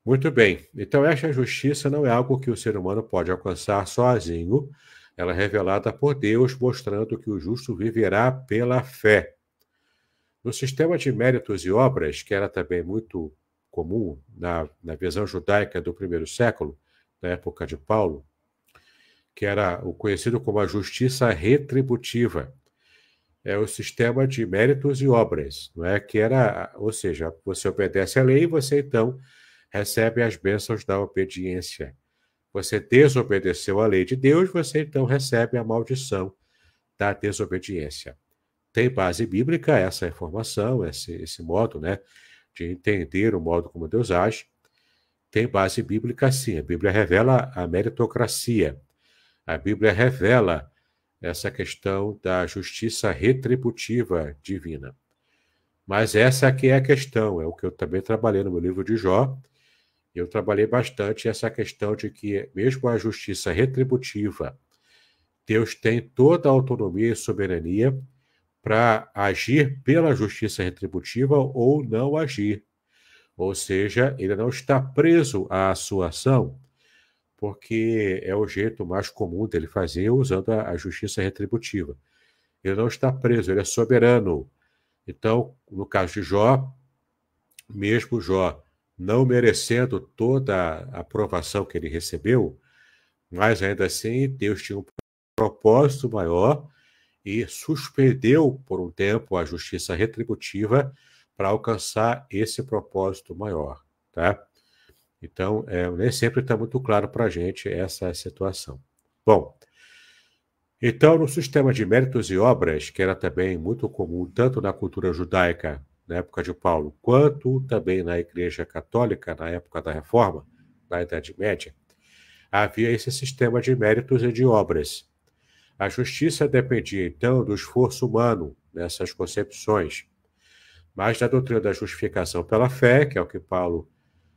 Muito bem, então esta justiça não é algo que o ser humano pode alcançar sozinho, ela é revelada por Deus, mostrando que o justo viverá pela fé. No sistema de méritos e obras, que era também muito comum na, na visão judaica do primeiro século, na época de Paulo, que era o conhecido como a justiça retributiva. É o sistema de méritos e obras, não é? Que era, ou seja, você obedece à lei e você então recebe as bênçãos da obediência. Você desobedeceu à lei de Deus, você então recebe a maldição da desobediência. Tem base bíblica essa informação, esse, esse modo, né? de entender o modo como Deus age, tem base bíblica sim. A Bíblia revela a meritocracia. A Bíblia revela essa questão da justiça retributiva divina. Mas essa aqui é a questão, é o que eu também trabalhei no meu livro de Jó. Eu trabalhei bastante essa questão de que, mesmo a justiça retributiva, Deus tem toda a autonomia e soberania para agir pela justiça retributiva ou não agir. Ou seja, ele não está preso à sua ação, porque é o jeito mais comum dele fazer usando a, a justiça retributiva. Ele não está preso, ele é soberano. Então, no caso de Jó, mesmo Jó não merecendo toda a aprovação que ele recebeu, mas ainda assim Deus tinha um propósito maior e suspendeu por um tempo a justiça retributiva para alcançar esse propósito maior, tá? Então, é, nem sempre está muito claro para a gente essa situação. Bom, então, no sistema de méritos e obras, que era também muito comum tanto na cultura judaica, na época de Paulo, quanto também na Igreja Católica, na época da Reforma, na Idade Média, havia esse sistema de méritos e de obras, a justiça dependia, então, do esforço humano nessas concepções, mas da doutrina da justificação pela fé, que é o que Paulo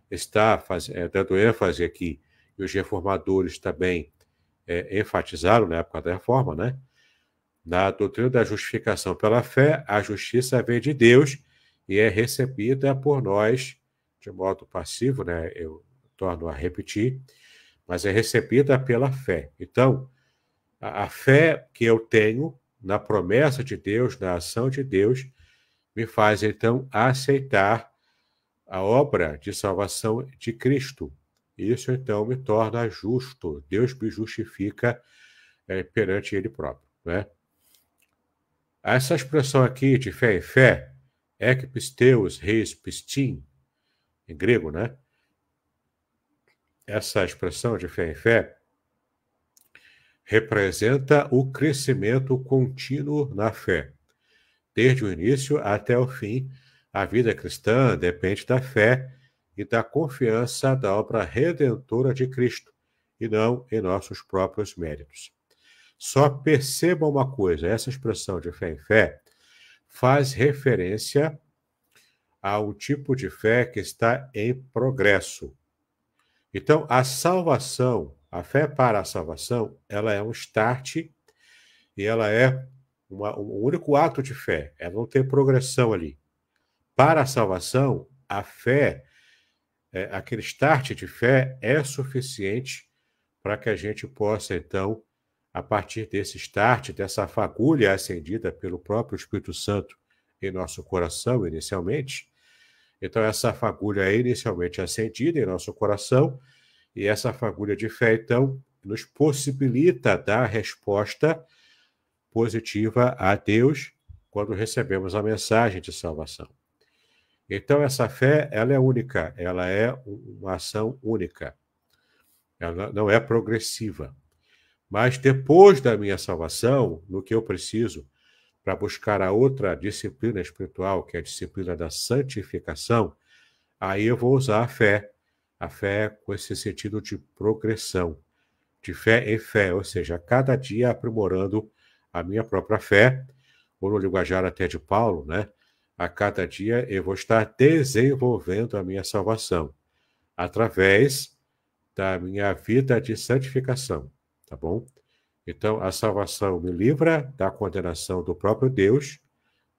está faz... é, dando ênfase aqui, e os reformadores também é, enfatizaram na época da reforma, né? Na doutrina da justificação pela fé, a justiça vem de Deus e é recebida por nós de modo passivo, né? Eu torno a repetir, mas é recebida pela fé. Então, a, a fé que eu tenho na promessa de Deus, na ação de Deus, me faz então aceitar a obra de salvação de Cristo. Isso então me torna justo. Deus me justifica é, perante Ele próprio. Né? Essa expressão aqui de fé em fé, ek pisteus reis pistin, em grego, né? Essa expressão de fé em fé representa o crescimento contínuo na fé. Desde o início até o fim, a vida cristã depende da fé e da confiança da obra redentora de Cristo, e não em nossos próprios méritos. Só perceba uma coisa: essa expressão de fé em fé faz referência a um tipo de fé que está em progresso. Então, a salvação a fé para a salvação, ela é um start e ela é uma, um único ato de fé. Ela é não tem progressão ali. Para a salvação, a fé, é, aquele start de fé é suficiente para que a gente possa, então, a partir desse start, dessa fagulha acendida pelo próprio Espírito Santo em nosso coração, inicialmente. Então, essa fagulha é inicialmente acendida em nosso coração e essa fagulha de fé, então, nos possibilita dar resposta positiva a Deus quando recebemos a mensagem de salvação. Então, essa fé, ela é única, ela é uma ação única. Ela não é progressiva. Mas depois da minha salvação, no que eu preciso para buscar a outra disciplina espiritual, que é a disciplina da santificação, aí eu vou usar a fé a fé com esse sentido de progressão, de fé em fé, ou seja, cada dia aprimorando a minha própria fé, ou no linguajar até de Paulo, né? A cada dia eu vou estar desenvolvendo a minha salvação através da minha vida de santificação, tá bom? Então, a salvação me livra da condenação do próprio Deus,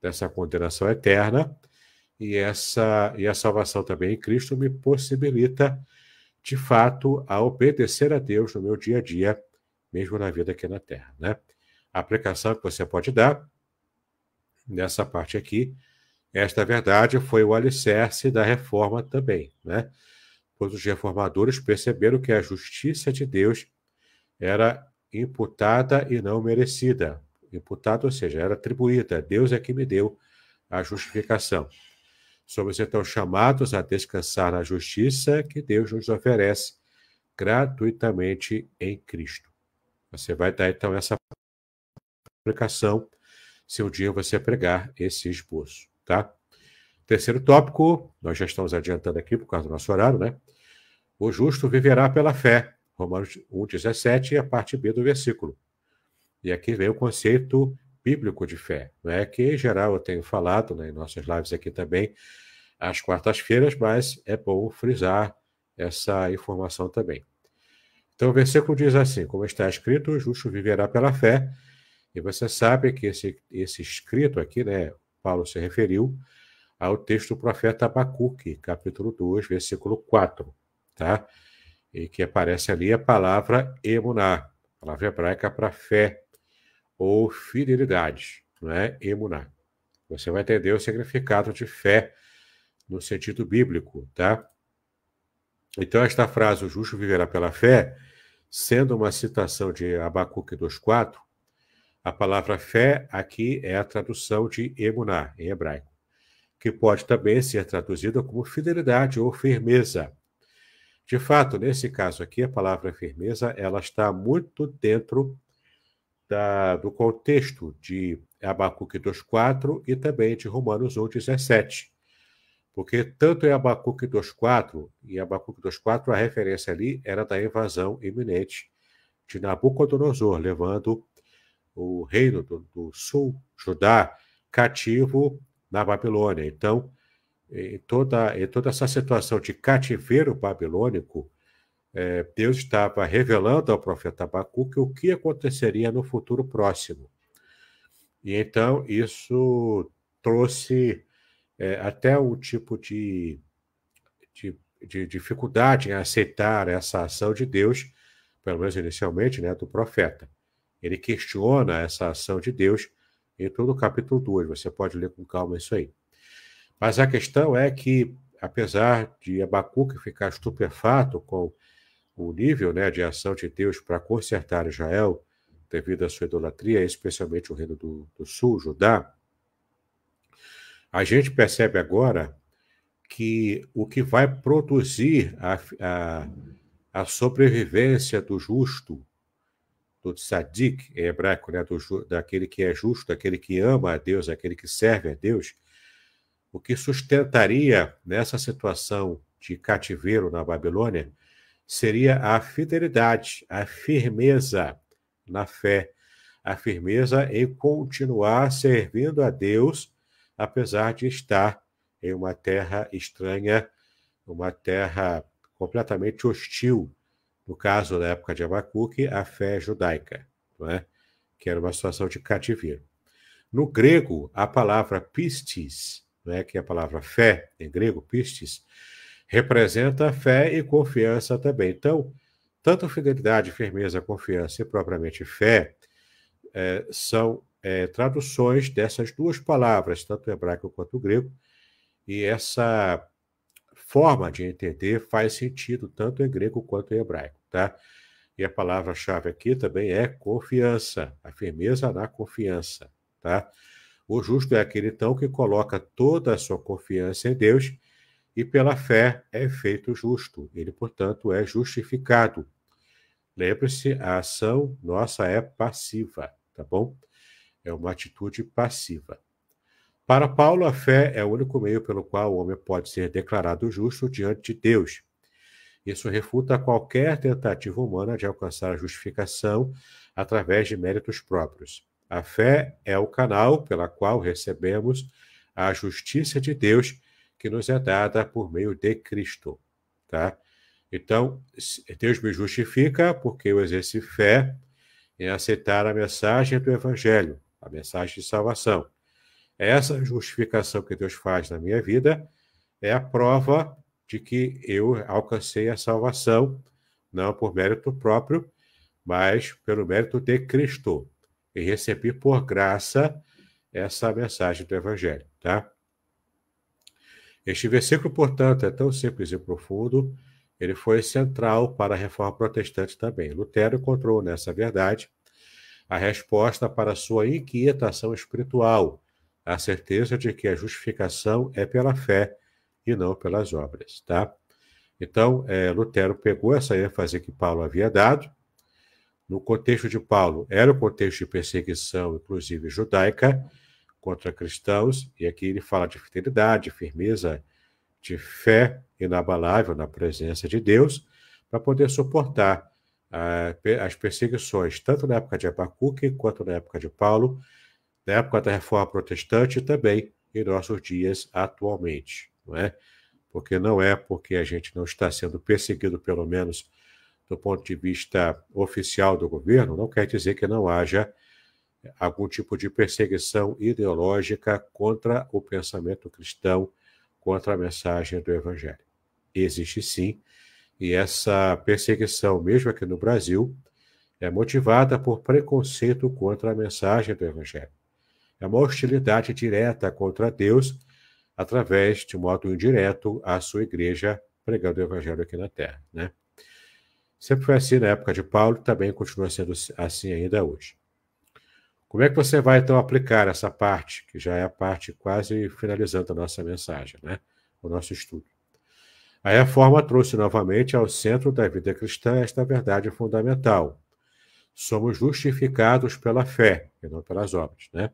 dessa condenação eterna, e essa e a salvação também em Cristo me possibilita de fato a obedecer a Deus no meu dia a dia, mesmo na vida aqui na Terra, né? A aplicação que você pode dar nessa parte aqui, esta verdade foi o alicerce da reforma também, né? Pois os reformadores perceberam que a justiça de Deus era imputada e não merecida. Imputada, ou seja, era atribuída. Deus é que me deu a justificação. Somos então chamados a descansar na justiça que Deus nos oferece gratuitamente em Cristo. Você vai dar então essa aplicação se um dia você pregar esse esboço, tá? Terceiro tópico, nós já estamos adiantando aqui por causa do nosso horário, né? O justo viverá pela fé. Romanos 1,17 e a parte B do versículo. E aqui vem o conceito bíblico de fé, né? que em geral eu tenho falado né, em nossas lives aqui também, às quartas-feiras, mas é bom frisar essa informação também. Então o versículo diz assim: como está escrito, o justo viverá pela fé, e você sabe que esse, esse escrito aqui, né, Paulo se referiu ao texto do profeta Abacuque, capítulo 2, versículo 4, tá? E que aparece ali a palavra emuná, palavra hebraica para fé, ou fidelidade, não é? Emuná. Você vai entender o significado de fé no sentido bíblico, tá? Então, esta frase, o justo viverá pela fé, sendo uma citação de Abacuque 2,4, a palavra fé aqui é a tradução de emuná, em hebraico, que pode também ser traduzida como fidelidade ou firmeza. De fato, nesse caso aqui, a palavra firmeza ela está muito dentro da, do contexto de Abacuque 2.4 e também de Romanos 1.17. Porque tanto em Abacuque 2.4 e Abacuque 2.4 a referência ali era da invasão iminente de Nabucodonosor, levando o reino do, do sul, Judá, cativo na Babilônia. Então, em toda, em toda essa situação de cativeiro babilônico, é, Deus estava revelando ao profeta Abacuque o que aconteceria no futuro próximo. E então isso trouxe é, até um tipo de, de, de, dificuldade em aceitar essa ação de Deus, pelo menos inicialmente, né, do profeta. Ele questiona essa ação de Deus em todo o capítulo 2, você pode ler com calma isso aí. Mas a questão é que, apesar de Abacuque ficar estupefato com o nível né, de ação de Deus para consertar Israel, devido à sua idolatria, especialmente o reino do, do sul, Judá, a gente percebe agora que o que vai produzir a, a, a sobrevivência do justo, do tzadik, em hebraico, né, do, daquele que é justo, daquele que ama a Deus, daquele que serve a Deus, o que sustentaria nessa situação de cativeiro na Babilônia seria a fidelidade, a firmeza na fé, a firmeza em continuar servindo a Deus, apesar de estar em uma terra estranha, uma terra completamente hostil. No caso, da época de Abacuque, a fé judaica, não é? que era uma situação de cativeiro. No grego, a palavra pistis, é? que é a palavra fé, em grego, pistis, representa fé e confiança também. Então, tanto fidelidade, firmeza, confiança e propriamente fé é, são é, traduções dessas duas palavras, tanto hebraico quanto grego, e essa forma de entender faz sentido tanto em grego quanto em hebraico, tá? E a palavra-chave aqui também é confiança, a firmeza na confiança, tá? O justo é aquele então que coloca toda a sua confiança em Deus e pela fé é feito justo. Ele, portanto, é justificado. Lembre-se, a ação nossa é passiva, tá bom? É uma atitude passiva. Para Paulo, a fé é o único meio pelo qual o homem pode ser declarado justo diante de Deus. Isso refuta qualquer tentativa humana de alcançar a justificação através de méritos próprios. A fé é o canal pela qual recebemos a justiça de Deus que nos é dada por meio de Cristo. Tá? Então, Deus me justifica porque eu exerci fé em aceitar a mensagem do Evangelho, a mensagem de salvação. Essa justificação que Deus faz na minha vida é a prova de que eu alcancei a salvação, não por mérito próprio, mas pelo mérito de Cristo. E recebi por graça essa mensagem do Evangelho, tá? Este versículo, portanto, é tão simples e profundo, ele foi central para a reforma protestante também. Lutero encontrou nessa verdade a resposta para sua inquietação espiritual, a certeza de que a justificação é pela fé e não pelas obras, tá? Então, é, Lutero pegou essa ênfase que Paulo havia dado. No contexto de Paulo, era o contexto de perseguição, inclusive judaica, contra cristãos, e aqui ele fala de fidelidade, firmeza, de fé inabalável na presença de Deus, para poder suportar ah, as perseguições, tanto na época de Abacuque quanto na época de Paulo, na época da Reforma Protestante e também em nossos dias atualmente, não é? Porque não é porque a gente não está sendo perseguido, pelo menos do ponto de vista oficial do governo, não quer dizer que não haja algum tipo de perseguição ideológica contra o pensamento cristão, contra a mensagem do Evangelho. Existe sim, e essa perseguição, mesmo aqui no Brasil, é motivada por preconceito contra a mensagem do Evangelho. É uma hostilidade direta contra Deus, através, de modo indireto, à sua igreja pregando o Evangelho aqui na Terra. Né? Sempre foi assim na época de Paulo, também continua sendo assim ainda hoje. Como é que você vai, então, aplicar essa parte, que já é a parte quase finalizando a nossa mensagem, né? o nosso estudo? A reforma trouxe novamente ao centro da vida cristã esta verdade fundamental. Somos justificados pela fé e não pelas obras, né?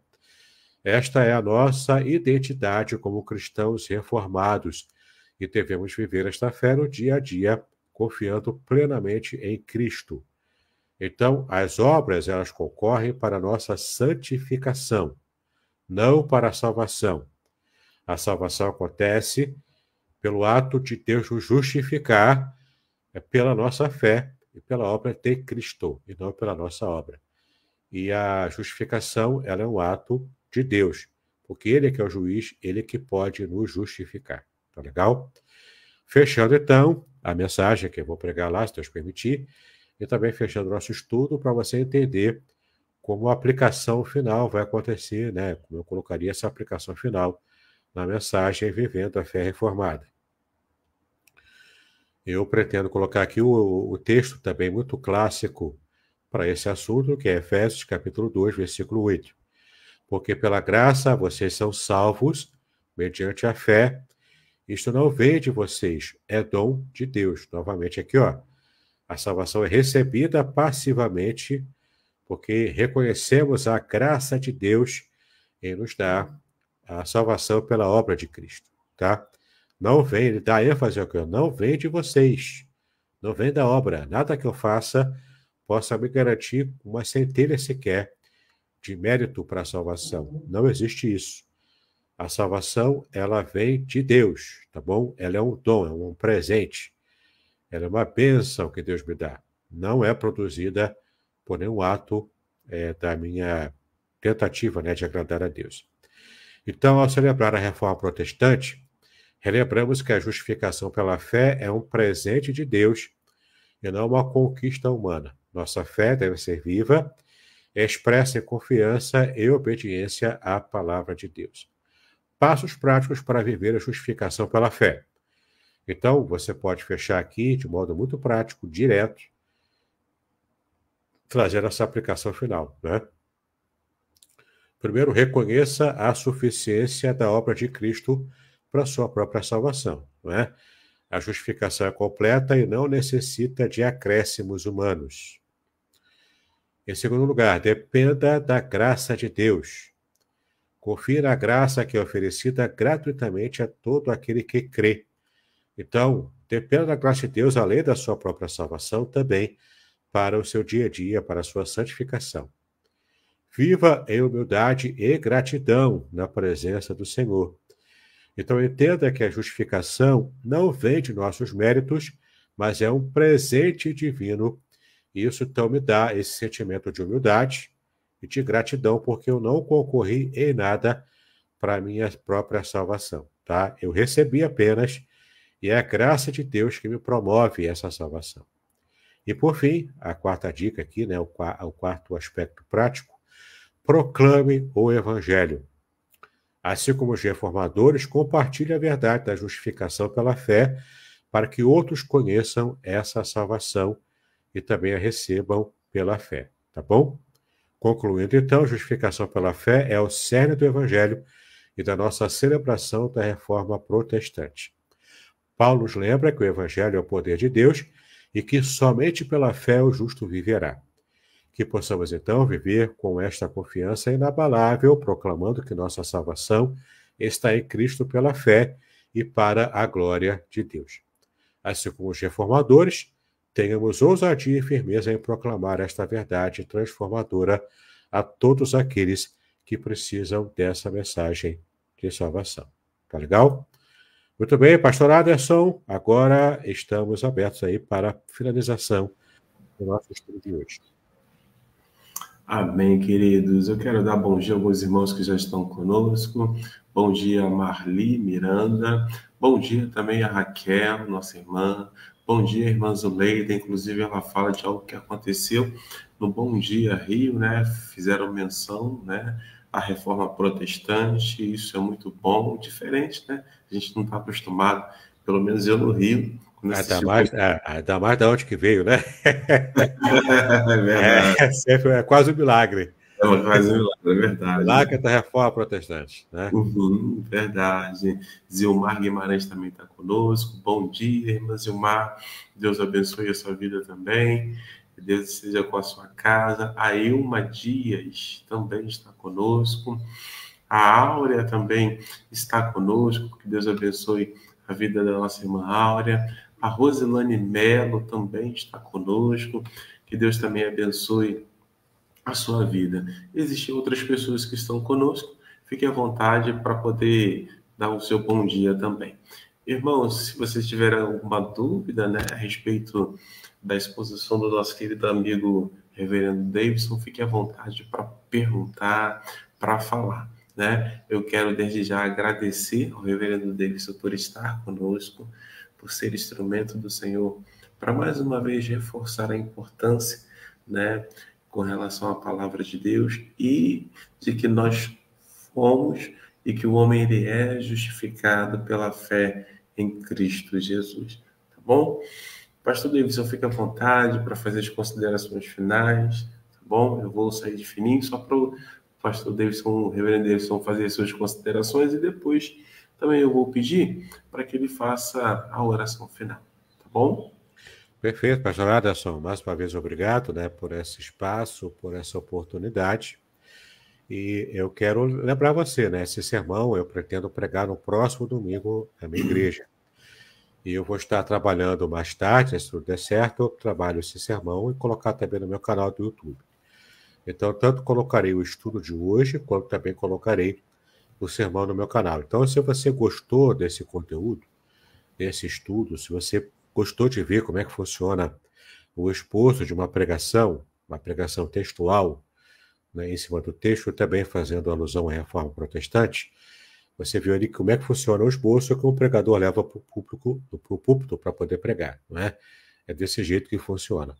Esta é a nossa identidade como cristãos reformados e devemos viver esta fé no dia a dia, confiando plenamente em Cristo, então, as obras, elas concorrem para a nossa santificação, não para a salvação. A salvação acontece pelo ato de Deus nos justificar é pela nossa fé e pela obra de Cristo, e não pela nossa obra. E a justificação, ela é um ato de Deus, porque ele é que é o juiz, ele é que pode nos justificar. Tá legal? Fechando então a mensagem que eu vou pregar lá, se Deus permitir, e também fechando nosso estudo para você entender como a aplicação final vai acontecer, né? Como eu colocaria essa aplicação final na mensagem Vivendo a Fé Reformada. Eu pretendo colocar aqui o, o texto também muito clássico para esse assunto, que é Efésios capítulo 2, versículo 8. Porque pela graça vocês são salvos mediante a fé. Isto não vem de vocês, é dom de Deus. Novamente aqui, ó. A salvação é recebida passivamente, porque reconhecemos a graça de Deus em nos dar a salvação pela obra de Cristo, tá? Não vem, ele dá ênfase ao que eu não vem de vocês, não vem da obra. Nada que eu faça possa me garantir uma centelha sequer de mérito para a salvação. Não existe isso. A salvação, ela vem de Deus, tá bom? Ela é um dom, é um presente. Ela é uma bênção que Deus me dá. Não é produzida por nenhum ato é, da minha tentativa né, de agradar a Deus. Então, ao celebrar a reforma protestante, relembramos que a justificação pela fé é um presente de Deus e não uma conquista humana. Nossa fé deve ser viva, expressa em confiança e obediência à palavra de Deus. Passos práticos para viver a justificação pela fé. Então, você pode fechar aqui de modo muito prático, direto, trazendo essa aplicação final. Né? Primeiro, reconheça a suficiência da obra de Cristo para sua própria salvação. Né? A justificação é completa e não necessita de acréscimos humanos. Em segundo lugar, dependa da graça de Deus. Confira a graça que é oferecida gratuitamente a todo aquele que crê. Então, dependa da graça de Deus além da sua própria salvação também para o seu dia a dia, para a sua santificação. Viva em humildade e gratidão na presença do Senhor. Então, entenda que a justificação não vem de nossos méritos, mas é um presente divino. Isso então me dá esse sentimento de humildade e de gratidão, porque eu não concorri em nada para minha própria salvação, tá? Eu recebi apenas e é a graça de Deus que me promove essa salvação. E por fim, a quarta dica aqui, né, o, o quarto aspecto prático, proclame o evangelho. Assim como os reformadores, compartilhe a verdade da justificação pela fé para que outros conheçam essa salvação e também a recebam pela fé, tá bom? Concluindo então, justificação pela fé é o cerne do evangelho e da nossa celebração da reforma protestante. Paulo nos lembra que o Evangelho é o poder de Deus e que somente pela fé o justo viverá. Que possamos então viver com esta confiança inabalável, proclamando que nossa salvação está em Cristo pela fé e para a glória de Deus. Assim como os reformadores, tenhamos ousadia e firmeza em proclamar esta verdade transformadora a todos aqueles que precisam dessa mensagem de salvação. Tá legal? Muito bem, pastor Aderson, agora estamos abertos aí para a finalização do nosso estudo de hoje. Amém, queridos. Eu quero dar bom dia a alguns irmãos que já estão conosco. Bom dia, Marli Miranda. Bom dia também a Raquel, nossa irmã. Bom dia, irmã Zuleida. Inclusive, ela fala de algo que aconteceu no Bom Dia Rio, né? Fizeram menção, né? a reforma protestante, isso é muito bom, diferente, né? A gente não está acostumado, pelo menos eu no Rio. Ainda mais, é, ainda mais da onde que veio, né? é, é, sempre, é quase um milagre. É quase um milagre, é verdade. Milagre da reforma protestante, né? Uhum, verdade. Zilmar Guimarães também está conosco. Bom dia, irmã Zilmar. Deus abençoe a sua vida também. Que Deus esteja com a sua casa. A Ilma Dias também está conosco. A Áurea também está conosco. Que Deus abençoe a vida da nossa irmã Áurea. A Rosilane Melo também está conosco. Que Deus também abençoe a sua vida. Existem outras pessoas que estão conosco. Fique à vontade para poder dar o seu bom dia também. Irmãos, se vocês tiverem alguma dúvida né, a respeito da exposição do nosso querido amigo Reverendo Davidson, fique à vontade para perguntar, para falar. Né? Eu quero desde já agradecer ao Reverendo Davidson por estar conosco, por ser instrumento do Senhor, para mais uma vez reforçar a importância né, com relação à palavra de Deus e de que nós fomos e que o homem ele é justificado pela fé em Cristo Jesus. Tá bom? Pastor Davidson, fique à vontade para fazer as considerações finais, tá bom? Eu vou sair de fininho só para o pastor Davidson, o reverendo Davidson, fazer as suas considerações e depois também eu vou pedir para que ele faça a oração final, tá bom? Perfeito, pastor Aderson. Mais uma vez, obrigado né, por esse espaço, por essa oportunidade. E eu quero lembrar você, né? Esse sermão eu pretendo pregar no próximo domingo na minha igreja. E eu vou estar trabalhando mais tarde, né, se tudo der certo, eu trabalho esse sermão e colocar também no meu canal do YouTube. Então, tanto colocarei o estudo de hoje, quanto também colocarei o sermão no meu canal. Então, se você gostou desse conteúdo, desse estudo, se você gostou de ver como é que funciona o exposto de uma pregação, uma pregação textual, né, em cima do texto, também fazendo alusão à reforma protestante, você viu ali como é que funciona o esboço que o pregador leva para o público, para o púlpito, para poder pregar, não é? É desse jeito que funciona.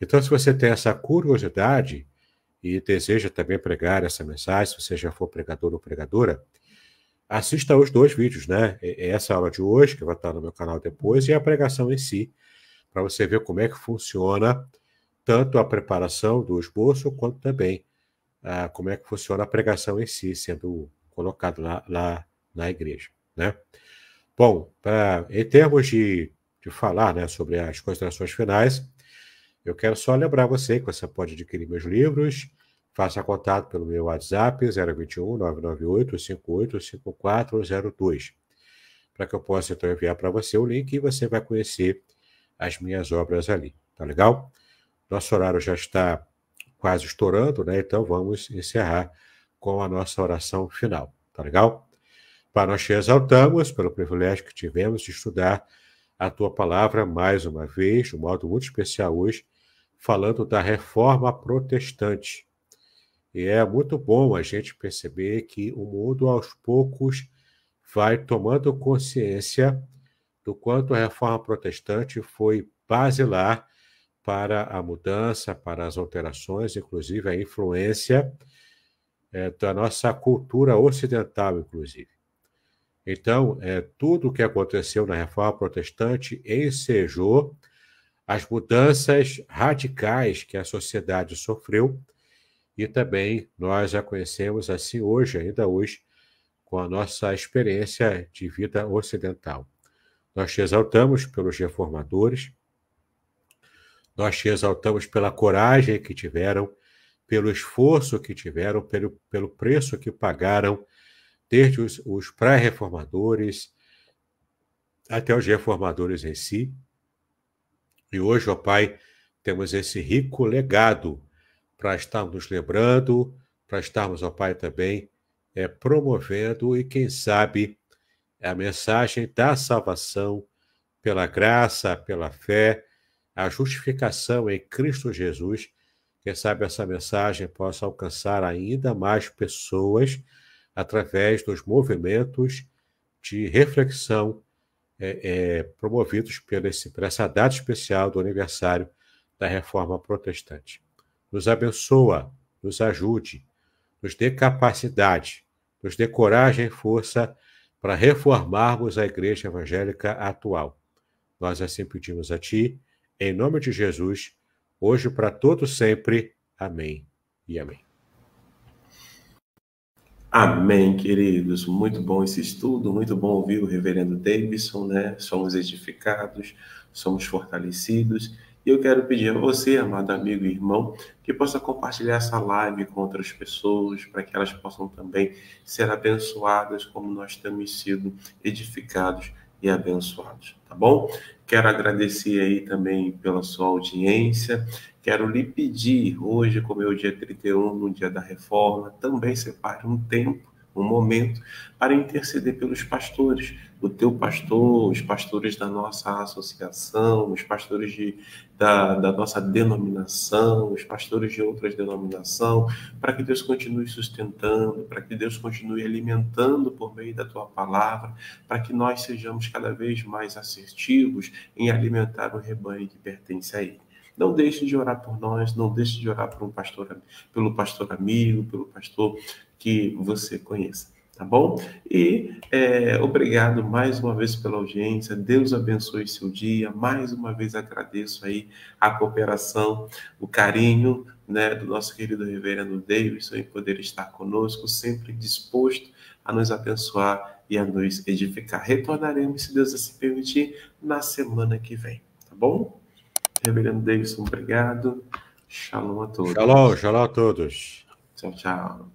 Então, se você tem essa curiosidade e deseja também pregar essa mensagem, se você já for pregador ou pregadora, assista aos dois vídeos, né? É, é essa aula de hoje, que vai estar no meu canal depois, e a pregação em si, para você ver como é que funciona tanto a preparação do esboço, quanto também ah, como é que funciona a pregação em si, sendo colocado lá, lá na igreja. Né? Bom, pra, em termos de, de falar né, sobre as considerações finais, eu quero só lembrar você que você pode adquirir meus livros, faça contato pelo meu WhatsApp 021 998 58 5402 para que eu possa então enviar para você o link e você vai conhecer as minhas obras ali, tá legal? Nosso horário já está quase estourando, né? Então vamos encerrar com a nossa oração final, tá legal? Pai, nós te exaltamos pelo privilégio que tivemos de estudar a tua palavra mais uma vez, de um modo muito especial hoje, falando da reforma protestante. E é muito bom a gente perceber que o mundo, aos poucos, vai tomando consciência do quanto a reforma protestante foi basilar para a mudança, para as alterações, inclusive a influência é, da nossa cultura ocidental, inclusive. Então, é, tudo o que aconteceu na reforma protestante ensejou as mudanças radicais que a sociedade sofreu e também nós a conhecemos assim hoje, ainda hoje, com a nossa experiência de vida ocidental. Nós te exaltamos pelos reformadores, nós te exaltamos pela coragem que tiveram pelo esforço que tiveram, pelo, pelo preço que pagaram, desde os, os pré-reformadores até os reformadores em si. E hoje, ó Pai, temos esse rico legado para estarmos nos lembrando, para estarmos, ó Pai, também é, promovendo e, quem sabe, a mensagem da salvação pela graça, pela fé, a justificação em Cristo Jesus quem sabe essa mensagem possa alcançar ainda mais pessoas através dos movimentos de reflexão é, é, promovidos por, esse, por essa data especial do aniversário da Reforma Protestante. Nos abençoa, nos ajude, nos dê capacidade, nos dê coragem e força para reformarmos a Igreja Evangélica atual. Nós assim pedimos a Ti, em nome de Jesus hoje para todos sempre. Amém e amém. Amém, queridos. Muito bom esse estudo, muito bom ouvir o reverendo Davidson, né? Somos edificados, somos fortalecidos. E eu quero pedir a você, amado amigo e irmão, que possa compartilhar essa live com outras pessoas, para que elas possam também ser abençoadas como nós temos sido edificados e abençoados, tá bom? Quero agradecer aí também pela sua audiência. Quero lhe pedir, hoje, como é o dia 31, no dia da reforma, também separe um tempo um momento para interceder pelos pastores, o teu pastor, os pastores da nossa associação, os pastores de, da, da nossa denominação, os pastores de outras denominações, para que Deus continue sustentando, para que Deus continue alimentando por meio da tua palavra, para que nós sejamos cada vez mais assertivos em alimentar o rebanho que pertence a Ele. Não deixe de orar por nós, não deixe de orar por um pastor, pelo pastor amigo, pelo pastor que você conheça, tá bom? E é, obrigado mais uma vez pela audiência, Deus abençoe seu dia, mais uma vez agradeço aí a cooperação, o carinho, né, do nosso querido reverendo Davidson em poder estar conosco, sempre disposto a nos abençoar e a nos edificar. Retornaremos, se Deus assim permitir, na semana que vem, tá bom? Reverendo Davidson, obrigado. Shalom a todos. Shalom, shalom a todos. Tchau, tchau.